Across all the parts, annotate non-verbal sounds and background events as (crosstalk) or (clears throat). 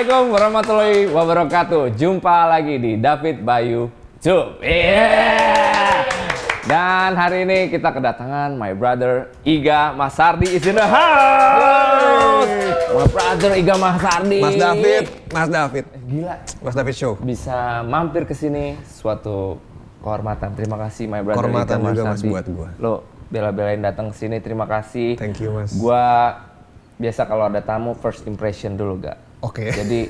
Assalamualaikum warahmatullahi wabarakatuh. Jumpa lagi di David Bayu Cup. Yeah. Dan hari ini kita kedatangan my brother Iga Masardi is in the house. My brother Iga Masardi. Mas David, Mas David. Gila. Mas David show. Bisa mampir ke sini suatu kehormatan. Terima kasih my brother kehormatan Iga juga Mas buat gua. Lo bela-belain datang ke sini. Terima kasih. Thank you Mas. Gua biasa kalau ada tamu first impression dulu gak Oke. Okay. Jadi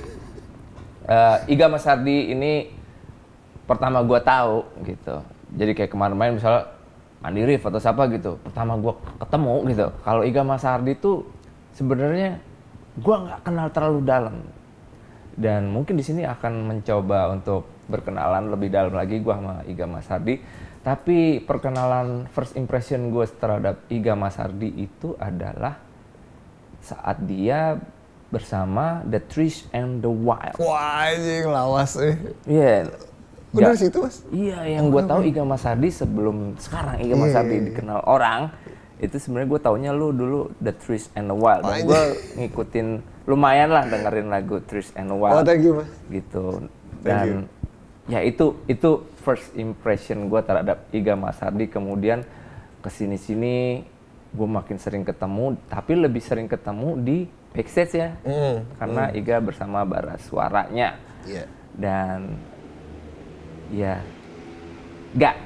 uh, Iga Mas Hardi ini pertama gue tahu gitu. Jadi kayak kemarin main misalnya Mandiri atau siapa gitu. Pertama gue ketemu gitu. Kalau Iga Mas Hardi tuh sebenarnya gue nggak kenal terlalu dalam. Dan mungkin di sini akan mencoba untuk berkenalan lebih dalam lagi gue sama Iga Mas Hardi. Tapi perkenalan first impression gue terhadap Iga Mas Hardi itu adalah saat dia bersama The Trees and the Wild. Wah, ini lawas eh. Iya. Yeah. Udah situ, Mas? Iya, yang gue oh, tahu Iga Mas Hardi sebelum sekarang Iga iya, Mas Hardi iya, iya. dikenal orang, itu sebenarnya gue taunya lu dulu The Trees and the Wild. Dan gue ngikutin lumayan lah dengerin lagu Trees and the Wild. Oh, thank you, Mas. Gitu. Dan ya itu itu first impression gue terhadap Iga Mas Hardi. Kemudian kesini-sini gue makin sering ketemu, tapi lebih sering ketemu di backstage ya, mm. karena mm. Iga bersama bara suaranya yeah. dan ya nggak,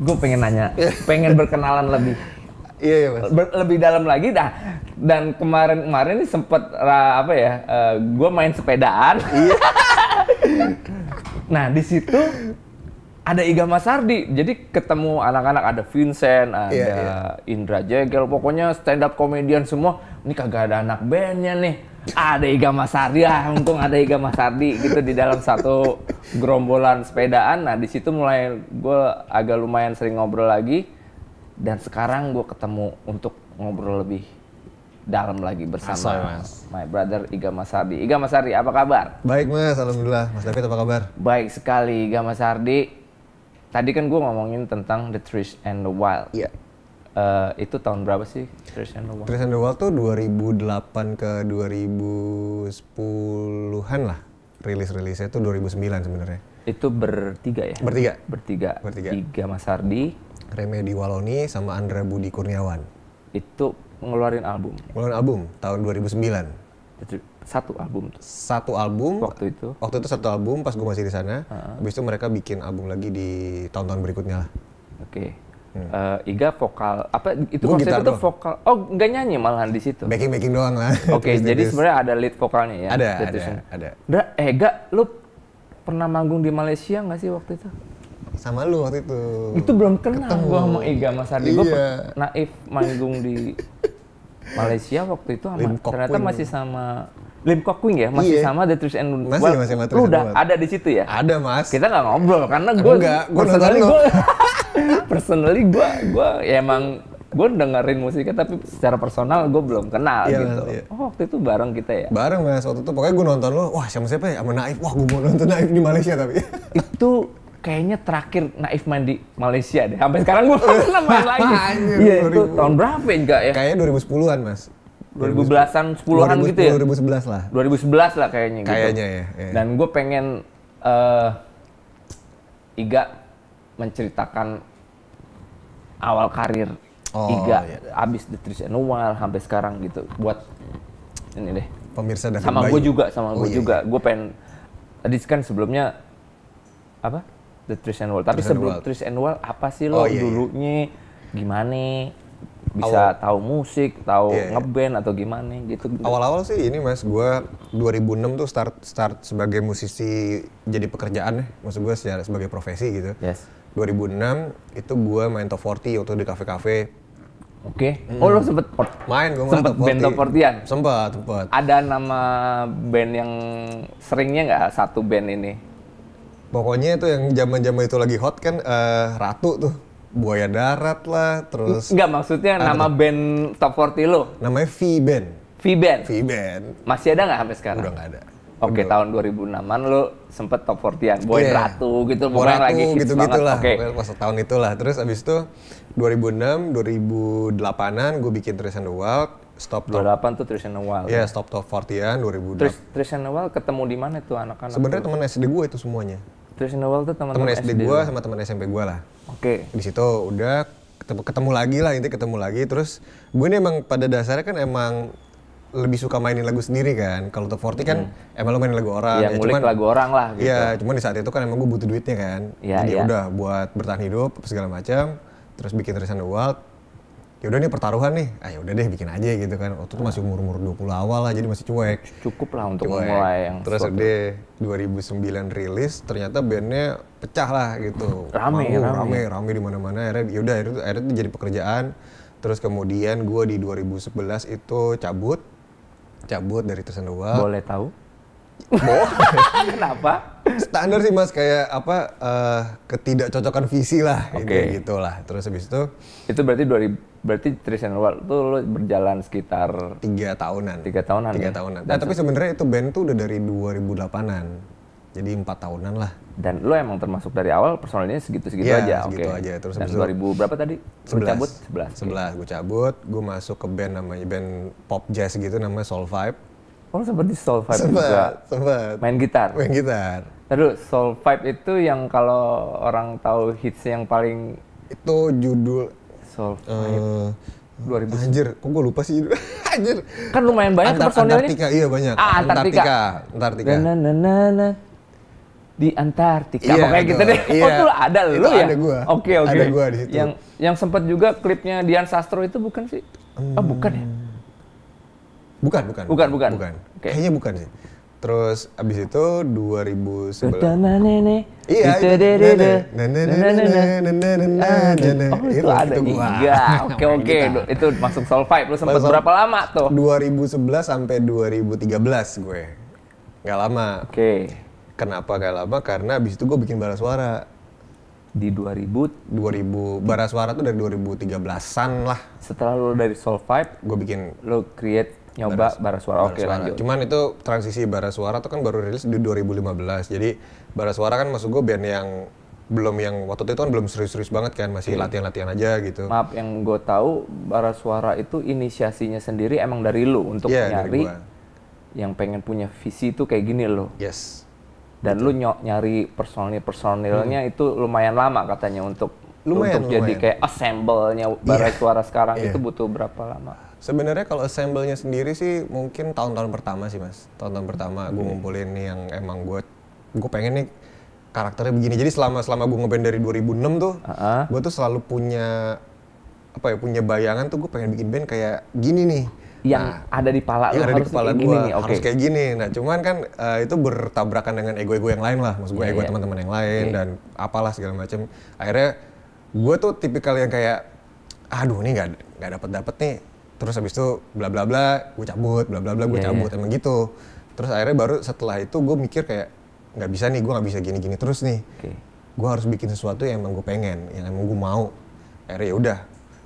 gue pengen nanya, (laughs) pengen berkenalan lebih. Iya, iya mas. Ber lebih dalam lagi dah. Dan kemarin kemarin ini sempet apa ya? Uh, eh, gue main sepedaan. Iya. (laughs) nah di situ ada Iga Masardi. Jadi ketemu anak-anak ada Vincent, ada yeah, yeah. Indra Jegel, pokoknya stand up komedian semua. Ini kagak ada anak bandnya nih. Ada Iga Masardi, ah untung ada Iga Masardi gitu di dalam satu gerombolan sepedaan. Nah di situ mulai gue agak lumayan sering ngobrol lagi. Dan sekarang gue ketemu untuk ngobrol lebih dalam lagi bersama Asal, mas. my brother Iga Masardi. Iga Masardi apa kabar? Baik mas, alhamdulillah. Mas David apa kabar? Baik sekali Iga Masardi tadi kan gue ngomongin tentang The Trish and the Wild. Iya. Yeah. Uh, itu tahun berapa sih Trish and the Wild? Trish and the Wild tuh 2008 ke 2010-an lah. Rilis-rilisnya tuh 2009 sebenarnya. Itu bertiga ya? Bertiga. Bertiga. Bertiga. Tiga Mas Ardi, Remedy Waloni sama Andra Budi Kurniawan. Itu ngeluarin album? Ngeluarin album tahun 2009 satu album Satu album waktu itu. Waktu itu satu album pas gue masih di sana. Uh-huh. Habis itu mereka bikin album lagi di tahun-tahun berikutnya lah. Oke. Okay. Hmm. Uh, Iga vokal apa itu gua konsep tuh vokal. Oh, nggak nyanyi malahan di situ. Making making doang lah. Oke, okay, jadi sebenarnya ada lead vokalnya ya. Ada, ada, ada. Udah, eh Ga, lu pernah manggung di Malaysia nggak sih waktu itu? sama lu waktu itu. Itu belum kenal Ketemu. gua sama Iga Mas Ardi. Iya. Gua naif manggung di (laughs) Malaysia waktu itu sama, ternyata masih sama Lim Wing ya masih iya. sama The Trish and masih, well, masih sama Trish udah ada di situ ya ada mas kita nggak ngobrol karena gue nggak personally gue (laughs) personally gue gue ya emang gue dengerin musiknya tapi secara personal gue belum kenal iya, gitu. Iya. Oh waktu itu bareng kita ya? Bareng mas, waktu itu pokoknya gue nonton lo, wah siapa siapa ya sama Naif, wah gue mau nonton Naif di Malaysia tapi. (laughs) itu kayaknya terakhir Naif main di Malaysia deh. Sampai sekarang gue belum main lagi. (laughs) Iya itu tahun berapa enggak ya, ya? Kayaknya 2010-an mas. 2010-an 2010 an 2010 gitu ya 2011 lah 2011 lah kayaknya gitu kayaknya ya, ya. ya. dan gue pengen uh, Iga menceritakan awal karir oh, Iga iya. abis The Trish and Wild sampai sekarang gitu buat ini deh pemirsa dan sama gue juga sama oh, gue iya, juga iya. gue pengen tadi kan sebelumnya apa The Trish and Wild tapi Trish sebelum The Trish and Wild apa sih lo oh, iya, iya. dulunya iya. gimana bisa awal, tahu musik, tahu yeah, iya. ngeband atau gimana gitu. Awal-awal sih ini Mas, gua 2006 tuh start start sebagai musisi jadi pekerjaan ya, maksud gua secara sebagai profesi gitu. Yes. 2006 itu gua main top 40 waktu di kafe-kafe. Oke. Okay. Mm. Oh lo sempet main gue sempet top band top 40-an. Sempet, sempet. Ada nama band yang seringnya nggak satu band ini? Pokoknya itu yang zaman-zaman itu lagi hot kan uh, Ratu tuh buaya darat lah, terus... Enggak, maksudnya ada. nama band Top 40 lo? Namanya V-Band. V-Band? V-Band. Masih ada nggak sampai sekarang? Udah nggak ada. Oke, okay, tahun 2006-an lo sempet top 40-an. Boy yeah. Ratu gitu, Boy Ratu, lagi hits gitu, gitu lah. Oke. Okay. Pas tahun itulah. Terus abis itu 2006, 2008-an gue bikin Trace and the Wild. Stop 2008 tuh Trace and the Wild. Iya, yeah, Stop Top 40-an 2008. Trace, Trace and the Wild ketemu di mana tuh anak-anak? Sebenarnya teman SD gue itu semuanya terus Noel tuh teman teman SD, SD gue sama teman SMP gue lah. Oke. Okay. Di situ udah ketemu, lagi lah intinya ketemu lagi terus gue ini emang pada dasarnya kan emang lebih suka mainin lagu sendiri kan. Kalau untuk Forty kan hmm. emang lo mainin lagu orang. Iya, ya, ya cuman, lagu orang lah gitu. Iya, cuman di saat itu kan emang gue butuh duitnya kan. Ya, Jadi ya. udah buat bertahan hidup segala macam. Terus bikin tulisan The World ya udah nih pertaruhan nih, ah ya udah deh bikin aja gitu kan. Waktu itu masih umur umur 20 awal lah, jadi masih cuek. Cukup lah untuk cuek. mulai yang. Terus deh 2009 rilis, ternyata bandnya pecah lah gitu. Rame, Mau, rame, rame, rame di mana-mana. Akhirnya, ya udah akhirnya, akhirnya itu jadi pekerjaan. Terus kemudian gue di 2011 itu cabut, cabut dari Tersendawa. Boleh tahu? Boh. (laughs) Kenapa? Standar sih mas kayak apa uh, ketidakcocokan visi lah okay. gitu lah. Terus habis itu itu berarti berarti Tris and World tuh lo berjalan sekitar tiga tahunan tiga tahunan tiga ya? tahunan nah, tapi sebenarnya itu band tuh udah dari 2008an jadi empat tahunan lah dan lo emang termasuk dari awal personalnya iya, segitu segitu ya, aja segitu okay. aja terus dan 2000 berapa tadi sebelas sebelas cabut sebelas okay. gue cabut gue masuk ke band namanya band pop jazz gitu namanya Soul Vibe Oh seperti Soul Vibe sempat juga. Sempat. Main gitar. Main gitar. Terus Soul Vibe itu yang kalau orang tahu hits yang paling itu judul solve uh, eh, 2000 Anjir, kok gue lupa sih? (laughs) Anjir. Kan lumayan banyak Antar personilnya. Antartika, iya banyak. Ah, Antartika. Antartika. Na, na, na, na. Di Antartika, iya, pokoknya gitu deh. Iya. (laughs) Oh, tuh ada lu itu ya? ada gua. Oke, oke. Ada gua di situ. Yang, yang sempat juga klipnya Dian Sastro itu bukan sih? Hmm. Oh, bukan ya? Hmm. Bukan, bukan. Bukan, bukan. bukan. Okay. Kayaknya bukan sih. Terus abis itu 2011. Nenek. nene. Iya, itu nenek. Nenek nenek nenek nenek Oh, itu ada Iya. Oke (laughs) oke, itu masuk soul vibe. Lu sempat berapa lama tuh? 2011 sampai 2013 gue. Gak lama. Oke. Kenapa gak lama? Karena abis itu gue bikin bara suara. Di 2000? 2000. Bara suara tuh dari 2013-an lah. Setelah lu dari soul vibe, gue bikin. Lu create nyoba Barasuara. Oke, okay, lanjut. Cuman itu transisi suara tuh kan baru rilis di 2015. Jadi suara kan masuk gue band yang belum yang waktu itu kan belum serius-serius banget kan masih hmm. latihan-latihan aja gitu. Maaf yang gue tahu bara suara itu inisiasinya sendiri emang dari lu untuk yeah, nyari yang pengen punya visi itu kayak gini loh. Yes. Dan Betul. lu ny- nyari personil-personilnya hmm. itu lumayan lama katanya untuk lumayan, untuk lumayan. jadi kayak assemble-nya bara yeah. suara sekarang yeah. itu butuh berapa lama? Sebenarnya kalau assemble-nya sendiri sih mungkin tahun-tahun pertama sih mas. Tahun-tahun pertama gue hmm. ngumpulin yang emang gue gue pengen nih karakternya begini. Jadi selama selama gue ngeband dari 2006 tuh, uh -huh. gue tuh selalu punya apa ya punya bayangan tuh gue pengen bikin band kayak gini nih. Yang nah, ada di pala yang ada di kepala gue okay. harus kayak gini. Nah cuman kan uh, itu bertabrakan dengan ego-ego yang lain lah, maksud gue yeah, ego yeah. teman-teman yang lain okay. Iya. dan apalah segala macam. Akhirnya gue tuh tipikal yang kayak aduh ini nggak nggak dapat dapat nih terus habis itu bla bla bla gue cabut bla bla bla gue yeah, iya. cabut yeah. emang gitu terus akhirnya baru setelah itu gue mikir kayak nggak bisa nih gue nggak bisa gini gini terus nih okay. gue harus bikin sesuatu yang emang gue pengen yang emang gue mau akhirnya ya udah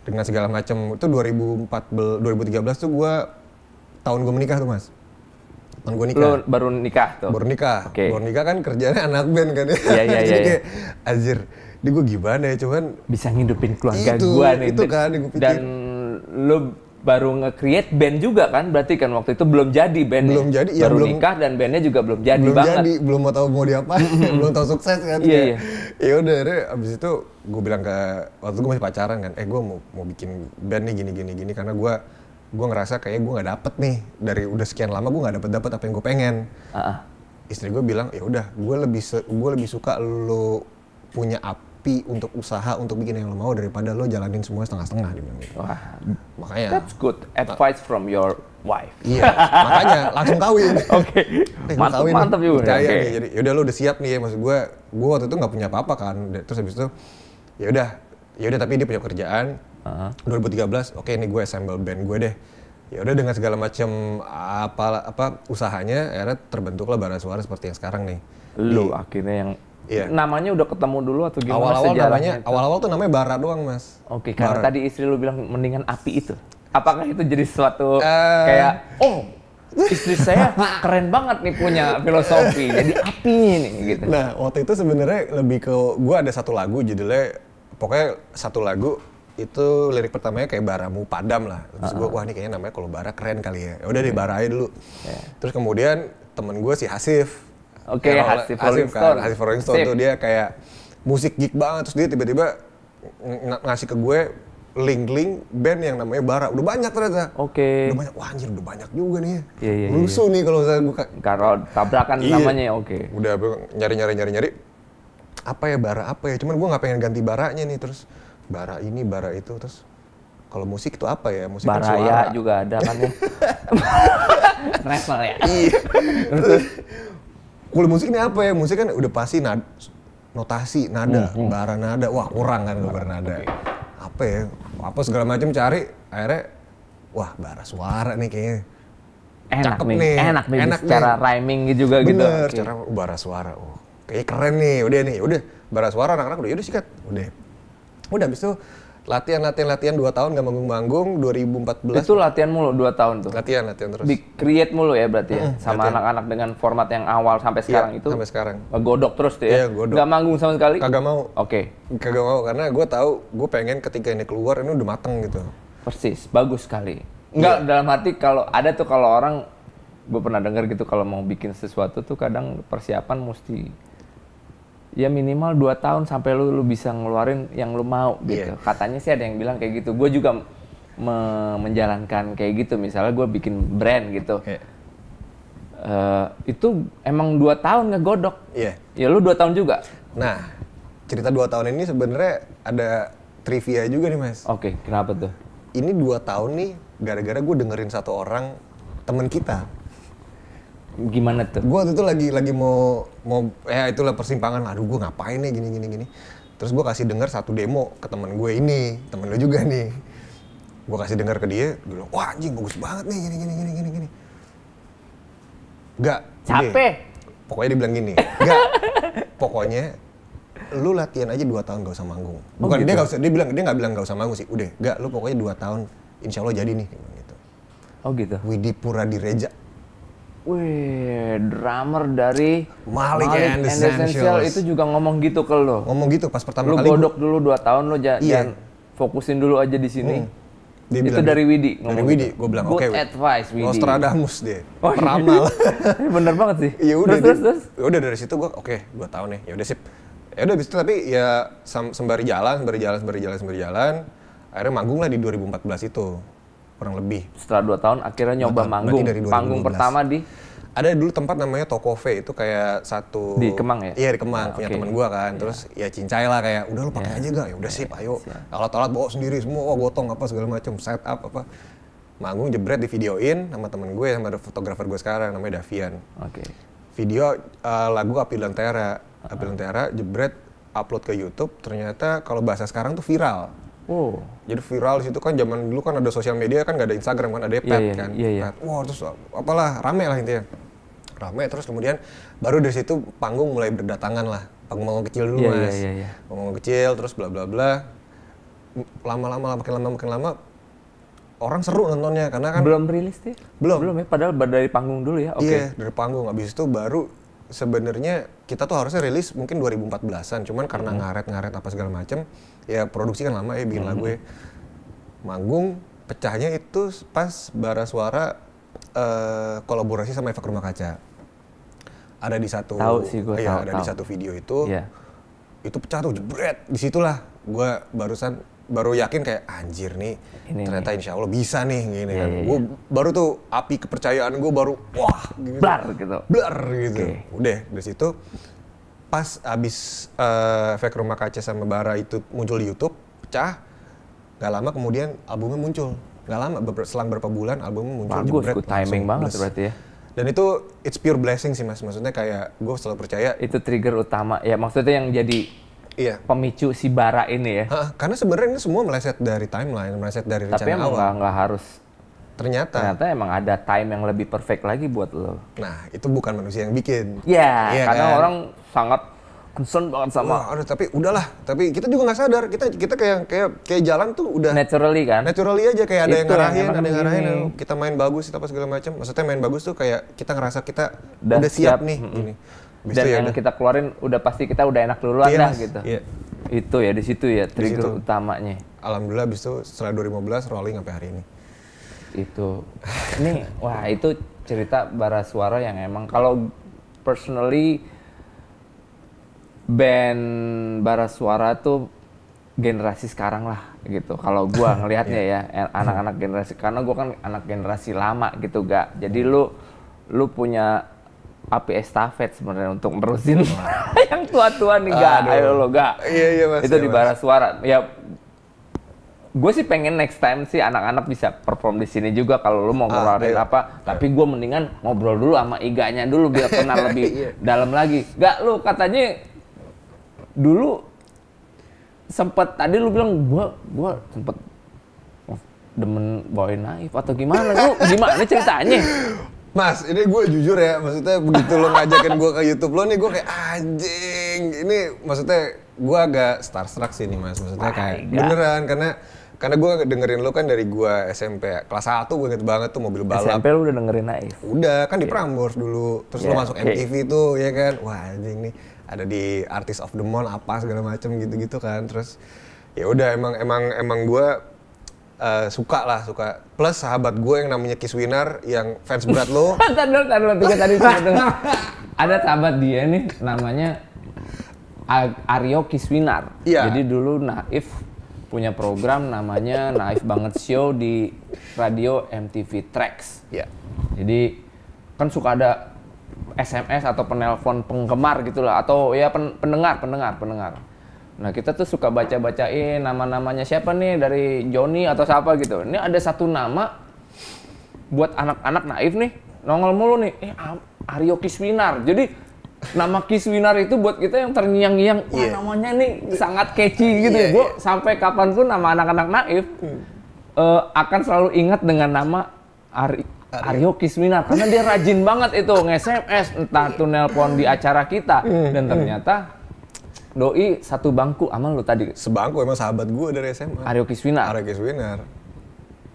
dengan segala macam itu 2014 2013 tuh gue tahun gue menikah tuh mas tahun gue nikah. Lo baru nikah tuh? Baru nikah. Okay. Baru nikah kan kerjanya (laughs) anak band kan ya. Iya, iya, yeah, yeah. azir, di gue gimana ya cuman. Bisa ngidupin keluarga itu, gue nih. Itu kan gue pikir. Dan lo baru nge-create band juga kan berarti kan waktu itu belum jadi band belum ya? jadi ya baru belum, nikah dan bandnya juga belum jadi belum banget jadi belum mau tahu mau diapa (laughs) belum tahu sukses kan iya iya ya udah deh abis itu gue bilang ke waktu gue masih pacaran kan eh gue mau mau bikin band nih gini gini gini karena gue gue ngerasa kayak gue nggak dapet nih dari udah sekian lama gue nggak dapet dapet apa yang gue pengen uh -uh. istri gue bilang ya udah gue lebih gue lebih suka lo punya apa mimpi untuk usaha untuk bikin yang lo mau daripada lo jalanin semua setengah-setengah dia gitu. Wah. Makanya That's good advice from your wife. Iya, makanya langsung kawin. (laughs) Oke. Okay. Eh, mantap, kawin, mantap juga. okay. Iya, nih. Jadi yaudah lo udah siap nih ya maksud gue. Gue waktu itu nggak punya apa-apa kan. Terus habis itu ya udah, ya udah tapi dia punya kerjaan. Uh -huh. 2013, oke okay, ini gue assemble band gue deh ya udah dengan segala macam apa apa usahanya akhirnya terbentuklah barang suara seperti yang sekarang nih lu akhirnya yang Iya. Namanya udah ketemu dulu atau gimana awal-awal namanya, Awal-awal tuh namanya bara doang, Mas. Oke, okay, karena tadi istri lu bilang mendingan api itu. Apakah itu jadi suatu uh, kayak oh, istri saya keren banget nih punya filosofi. jadi apinya nih gitu. Nah, waktu itu sebenarnya lebih ke gue ada satu lagu judulnya pokoknya satu lagu itu lirik pertamanya kayak baramu padam lah terus gue wah ini kayaknya namanya kalau bara keren kali ya, ya udah deh bara aja dulu yeah. terus kemudian temen gue si Hasif Oke, okay, Hasif Rolling Stone. Kan, Hasif Rolling Stone dia kayak musik geek banget terus dia tiba-tiba ng ngasih ke gue link-link band yang namanya Bara. Udah banyak ternyata. Oke. Okay. Udah banyak. Wah anjir udah banyak juga nih. Ya. Iya, yeah, iya, yeah, yeah. nih kalau saya buka. Karo tabrakan iya. namanya oke. Okay. Udah nyari-nyari nyari-nyari. Apa ya Bara apa ya? Cuman gue nggak pengen ganti baranya nih terus. Bara ini, bara itu terus. Kalau musik itu apa ya? Musik Baraya kan suara. Ya juga ada kan ya. (laughs) Rapper ya. Iya kuliah musik ini apa ya? Musik kan udah pasti nad notasi, nada, hmm, hmm. bara nada. Wah, kurang kan gue nada. Okay. Apa ya? Apa segala macam cari akhirnya wah, bara suara nih kayaknya. Enak Cakep nih, nih, enak nih enak secara nih. rhyming juga Bener, gitu. Bener, okay. cara oh, bara suara. Oh, kayak keren nih. Udah nih, udah bara suara anak-anak udah udah sikat. Udah. Udah habis itu latihan latihan latihan dua tahun gak manggung manggung 2014 itu latihan mulu dua tahun tuh latihan latihan terus di create mulu ya berarti ya sama anak-anak dengan format yang awal sampai iya, sekarang ya, itu sampai sekarang godok terus tuh ya, ya godok. gak manggung sama sekali kagak mau oke okay. kagak mau karena gue tahu gue pengen ketika ini keluar ini udah mateng gitu persis bagus sekali Enggak iya. ya. dalam hati kalau ada tuh kalau orang gue pernah dengar gitu kalau mau bikin sesuatu tuh kadang persiapan mesti ya minimal 2 tahun sampai lu lu bisa ngeluarin yang lu mau gitu. Yeah. Katanya sih ada yang bilang kayak gitu. Gue juga me menjalankan kayak gitu. Misalnya gue bikin brand gitu. Yeah. Iya. Uh, itu emang dua tahun ngegodok. Iya. Yeah. Ya lu dua tahun juga. Nah, cerita dua tahun ini sebenarnya ada trivia juga nih, Mas. Oke, okay, kenapa tuh? Ini dua tahun nih gara-gara gue dengerin satu orang temen kita gimana tuh? Gue waktu itu lagi lagi mau mau ya itulah persimpangan. Aduh gue ngapain nih gini gini gini. Terus gue kasih dengar satu demo ke teman gue ini, temen lo juga nih. Gue kasih dengar ke dia, dia bilang, wah anjing bagus banget nih gini gini gini gini gini. Gak. Capek. Pokoknya dia bilang gini, gak. pokoknya lu latihan aja dua tahun gak usah manggung. Oh, Bukan oh, gitu? dia gak usah, dia bilang dia gak bilang gak usah manggung sih. Udah, gak lu pokoknya dua tahun, insya Allah jadi nih. Gitu. Oh gitu. Widipura Reja. Wih, drummer dari Malik, Malik and, and Essential itu juga ngomong gitu ke lo. Ngomong gitu pas pertama lu kali. Lu godok gua... dulu 2 tahun lo jangan iya. fokusin dulu aja di sini. Hmm. Dia itu dari gitu. Widi. Dari Widi, gitu. gue bilang oke. Okay, advice Widi. Nostradamus dia, oh, peramal. Iya. (laughs) Bener banget sih. Ya udah, terus, dia, terus, ya udah dari situ gue oke, okay, dua tahun nih. Ya udah sip. Ya udah itu tapi ya sembari jalan, sembari jalan, sembari jalan, sembari jalan. Akhirnya manggung lah di 2014 itu kurang lebih. Setelah dua tahun akhirnya nyoba tahun, manggung. Dari Panggung pertama di ada dulu tempat namanya toko Tokove itu kayak satu di Kemang ya? Iya di Kemang ah, punya okay. teman gua kan. Iya. Terus ya cincai lah kayak udah lu pakai yeah. aja gak? Ya udah sip iya, ayo. Kalau Alat-alat bawa sendiri semua, oh, gotong apa segala macam, setup apa. Manggung jebret di videoin sama temen gue sama ada fotografer gue sekarang namanya Davian. Oke. Okay. Video uh, lagu Api Lentera, uh -huh. Api ah. Lentera jebret upload ke YouTube ternyata kalau bahasa sekarang tuh viral oh Jadi viral di situ kan zaman dulu kan ada sosial media kan gak ada Instagram kan ada iya, pet yeah, kan. Yeah, yeah. Wow terus apalah rame lah intinya. Rame terus kemudian baru dari situ panggung mulai berdatangan lah. Panggung-panggung kecil dulu yeah, mas. Yeah, yeah, yeah. Panggung kecil terus bla bla bla. Lama-lama makin lama makin lama orang seru nontonnya karena kan belum rilis sih belum belum ya padahal dari panggung dulu ya iya, oke okay. iya dari panggung habis itu baru sebenarnya kita tuh harusnya rilis mungkin 2014-an, cuman karena hmm. ngaret-ngaret apa segala macem, ya produksi kan lama ya bikin hmm. lagu ya. Manggung pecahnya itu pas bara suara uh, kolaborasi sama efek rumah kaca. Ada di satu tahu sih gua, ya, tahu, ada tahu. di satu video itu. Yeah. Itu pecah tuh jebret, disitulah gue barusan baru yakin kayak anjir nih ini, ternyata insya Allah bisa nih gini yeah, kan. yeah, Gue iya. baru tuh api kepercayaan gue baru wah gitu. Blar gitu. Blar gitu. Okay. Udah dari situ pas abis uh, efek rumah kaca sama bara itu muncul di YouTube pecah nggak lama kemudian albumnya muncul nggak lama ber selang berapa bulan albumnya muncul bagus jebret, good timing banget bless. berarti ya dan itu it's pure blessing sih mas maksudnya kayak gue selalu percaya itu trigger utama ya maksudnya yang jadi iya. pemicu si bara ini ya. Ha, karena sebenarnya ini semua meleset dari timeline, meleset dari Tapi rencana awal. Tapi nggak harus. Ternyata. Ternyata emang ada time yang lebih perfect lagi buat lo. Nah, itu bukan manusia yang bikin. Iya, yeah, yeah, karena kan? orang sangat concern banget sama. Wah, aduh, tapi udahlah. Tapi kita juga nggak sadar. Kita kita kayak kayak kayak jalan tuh udah naturally kan. Naturally aja kayak ada itu yang ngarahin, ada yang ngarahin. Kita main bagus, kita apa segala macam. Maksudnya main bagus tuh kayak kita ngerasa kita udah, udah siap, siap nih. Mm -hmm. gini bisa dan ya yang udah. kita keluarin udah pasti kita udah enak dulu yes. Iya, dah gitu. Iya. Itu ya di situ ya trigger situ. utamanya. Alhamdulillah habis itu setelah 2015 rolling sampai hari ini. Itu. Nih, wah itu cerita bara suara yang emang kalau personally band bara suara tuh generasi sekarang lah gitu. Kalau gua (laughs) ngelihatnya yeah. ya anak-anak generasi karena gua kan anak generasi lama gitu gak. Jadi lu lu punya api estafet sebenarnya untuk nerusin (laughs) yang tua-tua nih gak ayo lo gak iya, iya, mas, itu iya, di bara suara ya gue sih pengen next time sih anak-anak bisa perform di sini juga kalau lo mau ah, ngeluarin ah, apa tapi gue mendingan ngobrol dulu sama iganya dulu biar kenal (laughs) lebih iya. dalam lagi gak lo katanya dulu sempet tadi lu bilang gue gue sempet oh, demen bawain naif atau gimana lu gimana ceritanya (laughs) Mas, ini gue jujur ya, maksudnya begitu lo ngajakin gue ke YouTube lo nih, gue kayak anjing. Ini maksudnya gue agak starstruck sih nih mas, maksudnya kayak God. beneran karena karena gue dengerin lo kan dari gue SMP ya. kelas 1 gue inget banget tuh mobil balap. SMP lo udah dengerin Naif? Udah, kan di yeah. Prambors dulu. Terus yeah. lo masuk MTV okay. tuh, ya kan? Wah anjing nih, ada di Artist of the Month apa segala macem gitu-gitu kan. Terus ya udah emang emang emang gue uh, suka lah suka plus sahabat gue yang namanya Kiswinar yang fans berat lo (laughs) tadul tadul tiga tadi (laughs) ada sahabat dia nih namanya Aryo Kiswinar ya. jadi dulu Naif punya program namanya Naif Banget Show di radio MTV Tracks ya. jadi kan suka ada SMS atau penelpon penggemar gitulah atau ya pen pendengar pendengar pendengar Nah kita tuh suka baca-bacain nama-namanya siapa nih dari Joni atau siapa gitu. Ini ada satu nama buat anak-anak naif nih nongol mulu nih. Eh Aryo Kiswinar. Jadi nama Kiswinar itu buat kita yang terngiang-ngiang. Wah yeah. namanya nih sangat catchy iya, gitu. Yeah, iya, Gue yeah. sampai kapanpun nama anak-anak naif hmm. uh, akan selalu ingat dengan nama Ari Aryo Kisminar karena dia rajin banget itu nge-SMS entah tuh nelpon di acara kita hmm. dan ternyata Doi satu bangku sama lu tadi. Sebangku emang sahabat gue dari SMA. Aryo Kiswina. Aryo Kiswina.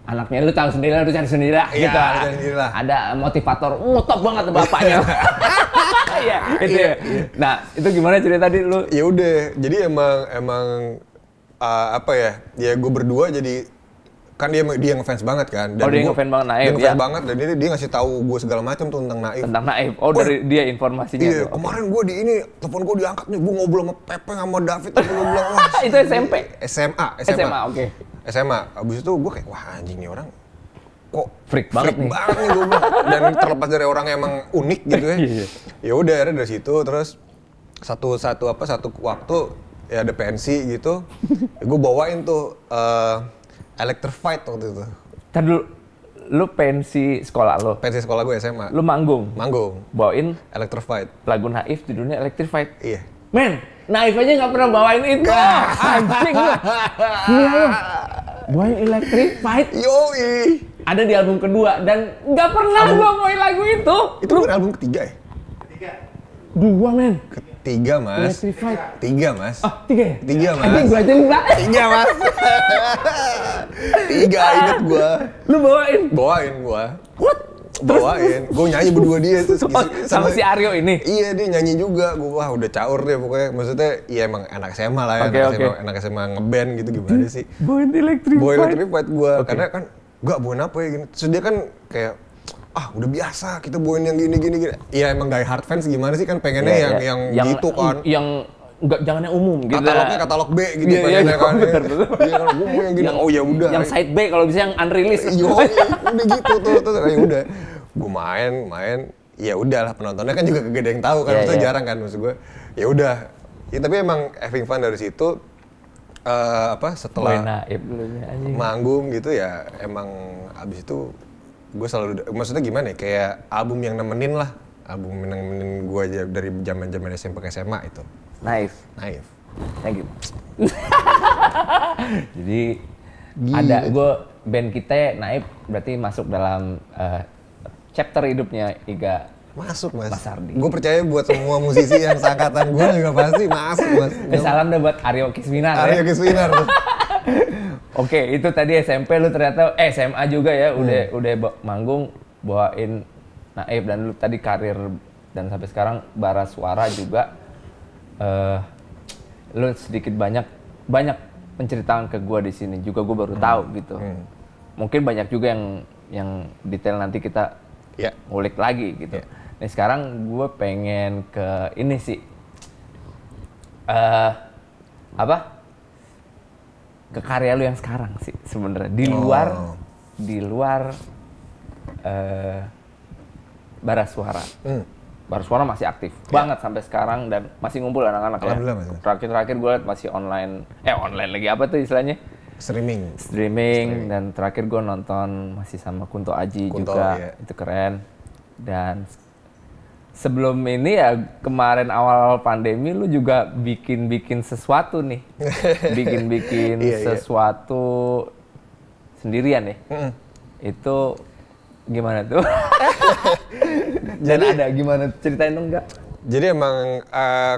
Anaknya lu tahu sendiri lu cari sendiri lah. Iya, gitu. cari sendiri lah. Ada motivator, oh top banget bapaknya. (laughs) Iya, iya, gitu ya. Iya. Nah, itu gimana cerita tadi lu? Ya udah, jadi emang emang uh, apa ya? Ya gue berdua jadi kan dia dia ngefans banget kan dan oh, dia ngefans banget Naif dia ngefans ya? banget dan dia dia ngasih tahu gue segala macam tuh tentang Naif tentang Naif oh oh dari dia informasinya iya tuh. kemarin gue di ini telepon gue diangkat nih gue ngobrol sama Pepe sama David tapi gue bilang wah (laughs) itu SMP SMA SMA, SMA oke okay. SMA abis itu gue kayak wah anjing nih orang kok freak banget freak nih. banget nih gue dan terlepas dari orang yang emang unik gitu ya (laughs) iya. ya udah dari situ terus satu satu apa satu waktu ya ada pensi gitu gue bawain tuh uh, Electrified waktu itu. Tadi dulu, lu pensi sekolah lo? Pensi sekolah gue SMA. Lu manggung? Manggung. Bawain? Electrified. Lagu Naif di dunia Electrified? Iya. Men, Naif aja gak pernah bawain itu. Ah, anjing lu. lu. Bawain Electrified. Yoi. Ada di album kedua dan gak pernah album... bawain lagu itu. Itu bukan album ketiga ya? Ketiga. Dua men. Ket Tiga mas. Tiga mas. tiga ya? Tiga mas. Tiga mas. tiga inget gue. Lu bawain? Bawain gue. What? Bawain. Gue nyanyi berdua dia. Terus, oh, sama, si Aryo ini? Iya dia nyanyi juga. Gue wah udah caur deh pokoknya. Maksudnya iya emang anak SMA lah ya. Okay, anak, SMA, anak ngeband gitu gimana sih. Bawain Electrified. Bawain Electrified gue. Okay. Karena kan gak bawain apa ya gini. Terus dia kan kayak ah udah biasa kita bawain yang gini gini gini ya emang die hard fans gimana sih kan pengennya yeah, yang, yeah. yang yang gitu kan yang nggak jangan yang umum gitu katalognya katalog B gitu yeah, iya, iya, yeah, kan bener, ya, yang gini yang, oh ya udah yang side B kalau bisa yang unreleased yo iya, oh, udah gitu tuh tuh ya udah gue main main ya udah lah penontonnya kan juga kegede yang tahu kan yeah, itu yeah. jarang kan maksud gue ya udah ya tapi emang having fun dari situ uh, apa setelah Buena, manggung gitu ya emang abis itu gue selalu maksudnya gimana ya kayak album yang nemenin lah album yang nemenin gue aja dari zaman zaman SMP ke SMA itu naif naif thank you (laughs) jadi Gila. ada gue band kita naif berarti masuk dalam uh, chapter hidupnya Iga masuk mas, mas Gue percaya buat semua musisi yang seangkatan gue juga pasti masuk mas. Salam deh buat Aryo Kisminar. Ya. Aryo Kisminar. (laughs) Oke, itu tadi SMP lu ternyata eh, SMA juga ya, hmm. udah udah manggung bawain Naib dan lu tadi karir dan sampai sekarang bara suara juga uh, lu sedikit banyak banyak penceritaan ke gua di sini juga gua baru hmm. tahu gitu. Hmm. Mungkin banyak juga yang yang detail nanti kita yeah. ngulik lagi gitu. Yeah. Nah sekarang gue pengen ke ini sih, uh, apa? ke karya lu yang sekarang sih sebenarnya di luar oh. di luar uh, baras suara. Hmm. baras Suara masih aktif ya. banget sampai sekarang dan masih ngumpul anak-anak ya. Terakhir-terakhir gue liat masih online, eh online lagi apa tuh istilahnya? Streaming. Streaming, dan terakhir gue nonton masih sama Kunto Aji Kunto, juga, ya. itu keren. Dan sebelum ini ya kemarin awal pandemi lu juga bikin-bikin sesuatu nih. (laughs) Bikin-bikin iya, iya. sesuatu iya. sendirian nih. Ya. Mm -mm. Itu gimana tuh? (laughs) jadi ada gimana ceritain dong enggak? Jadi emang uh,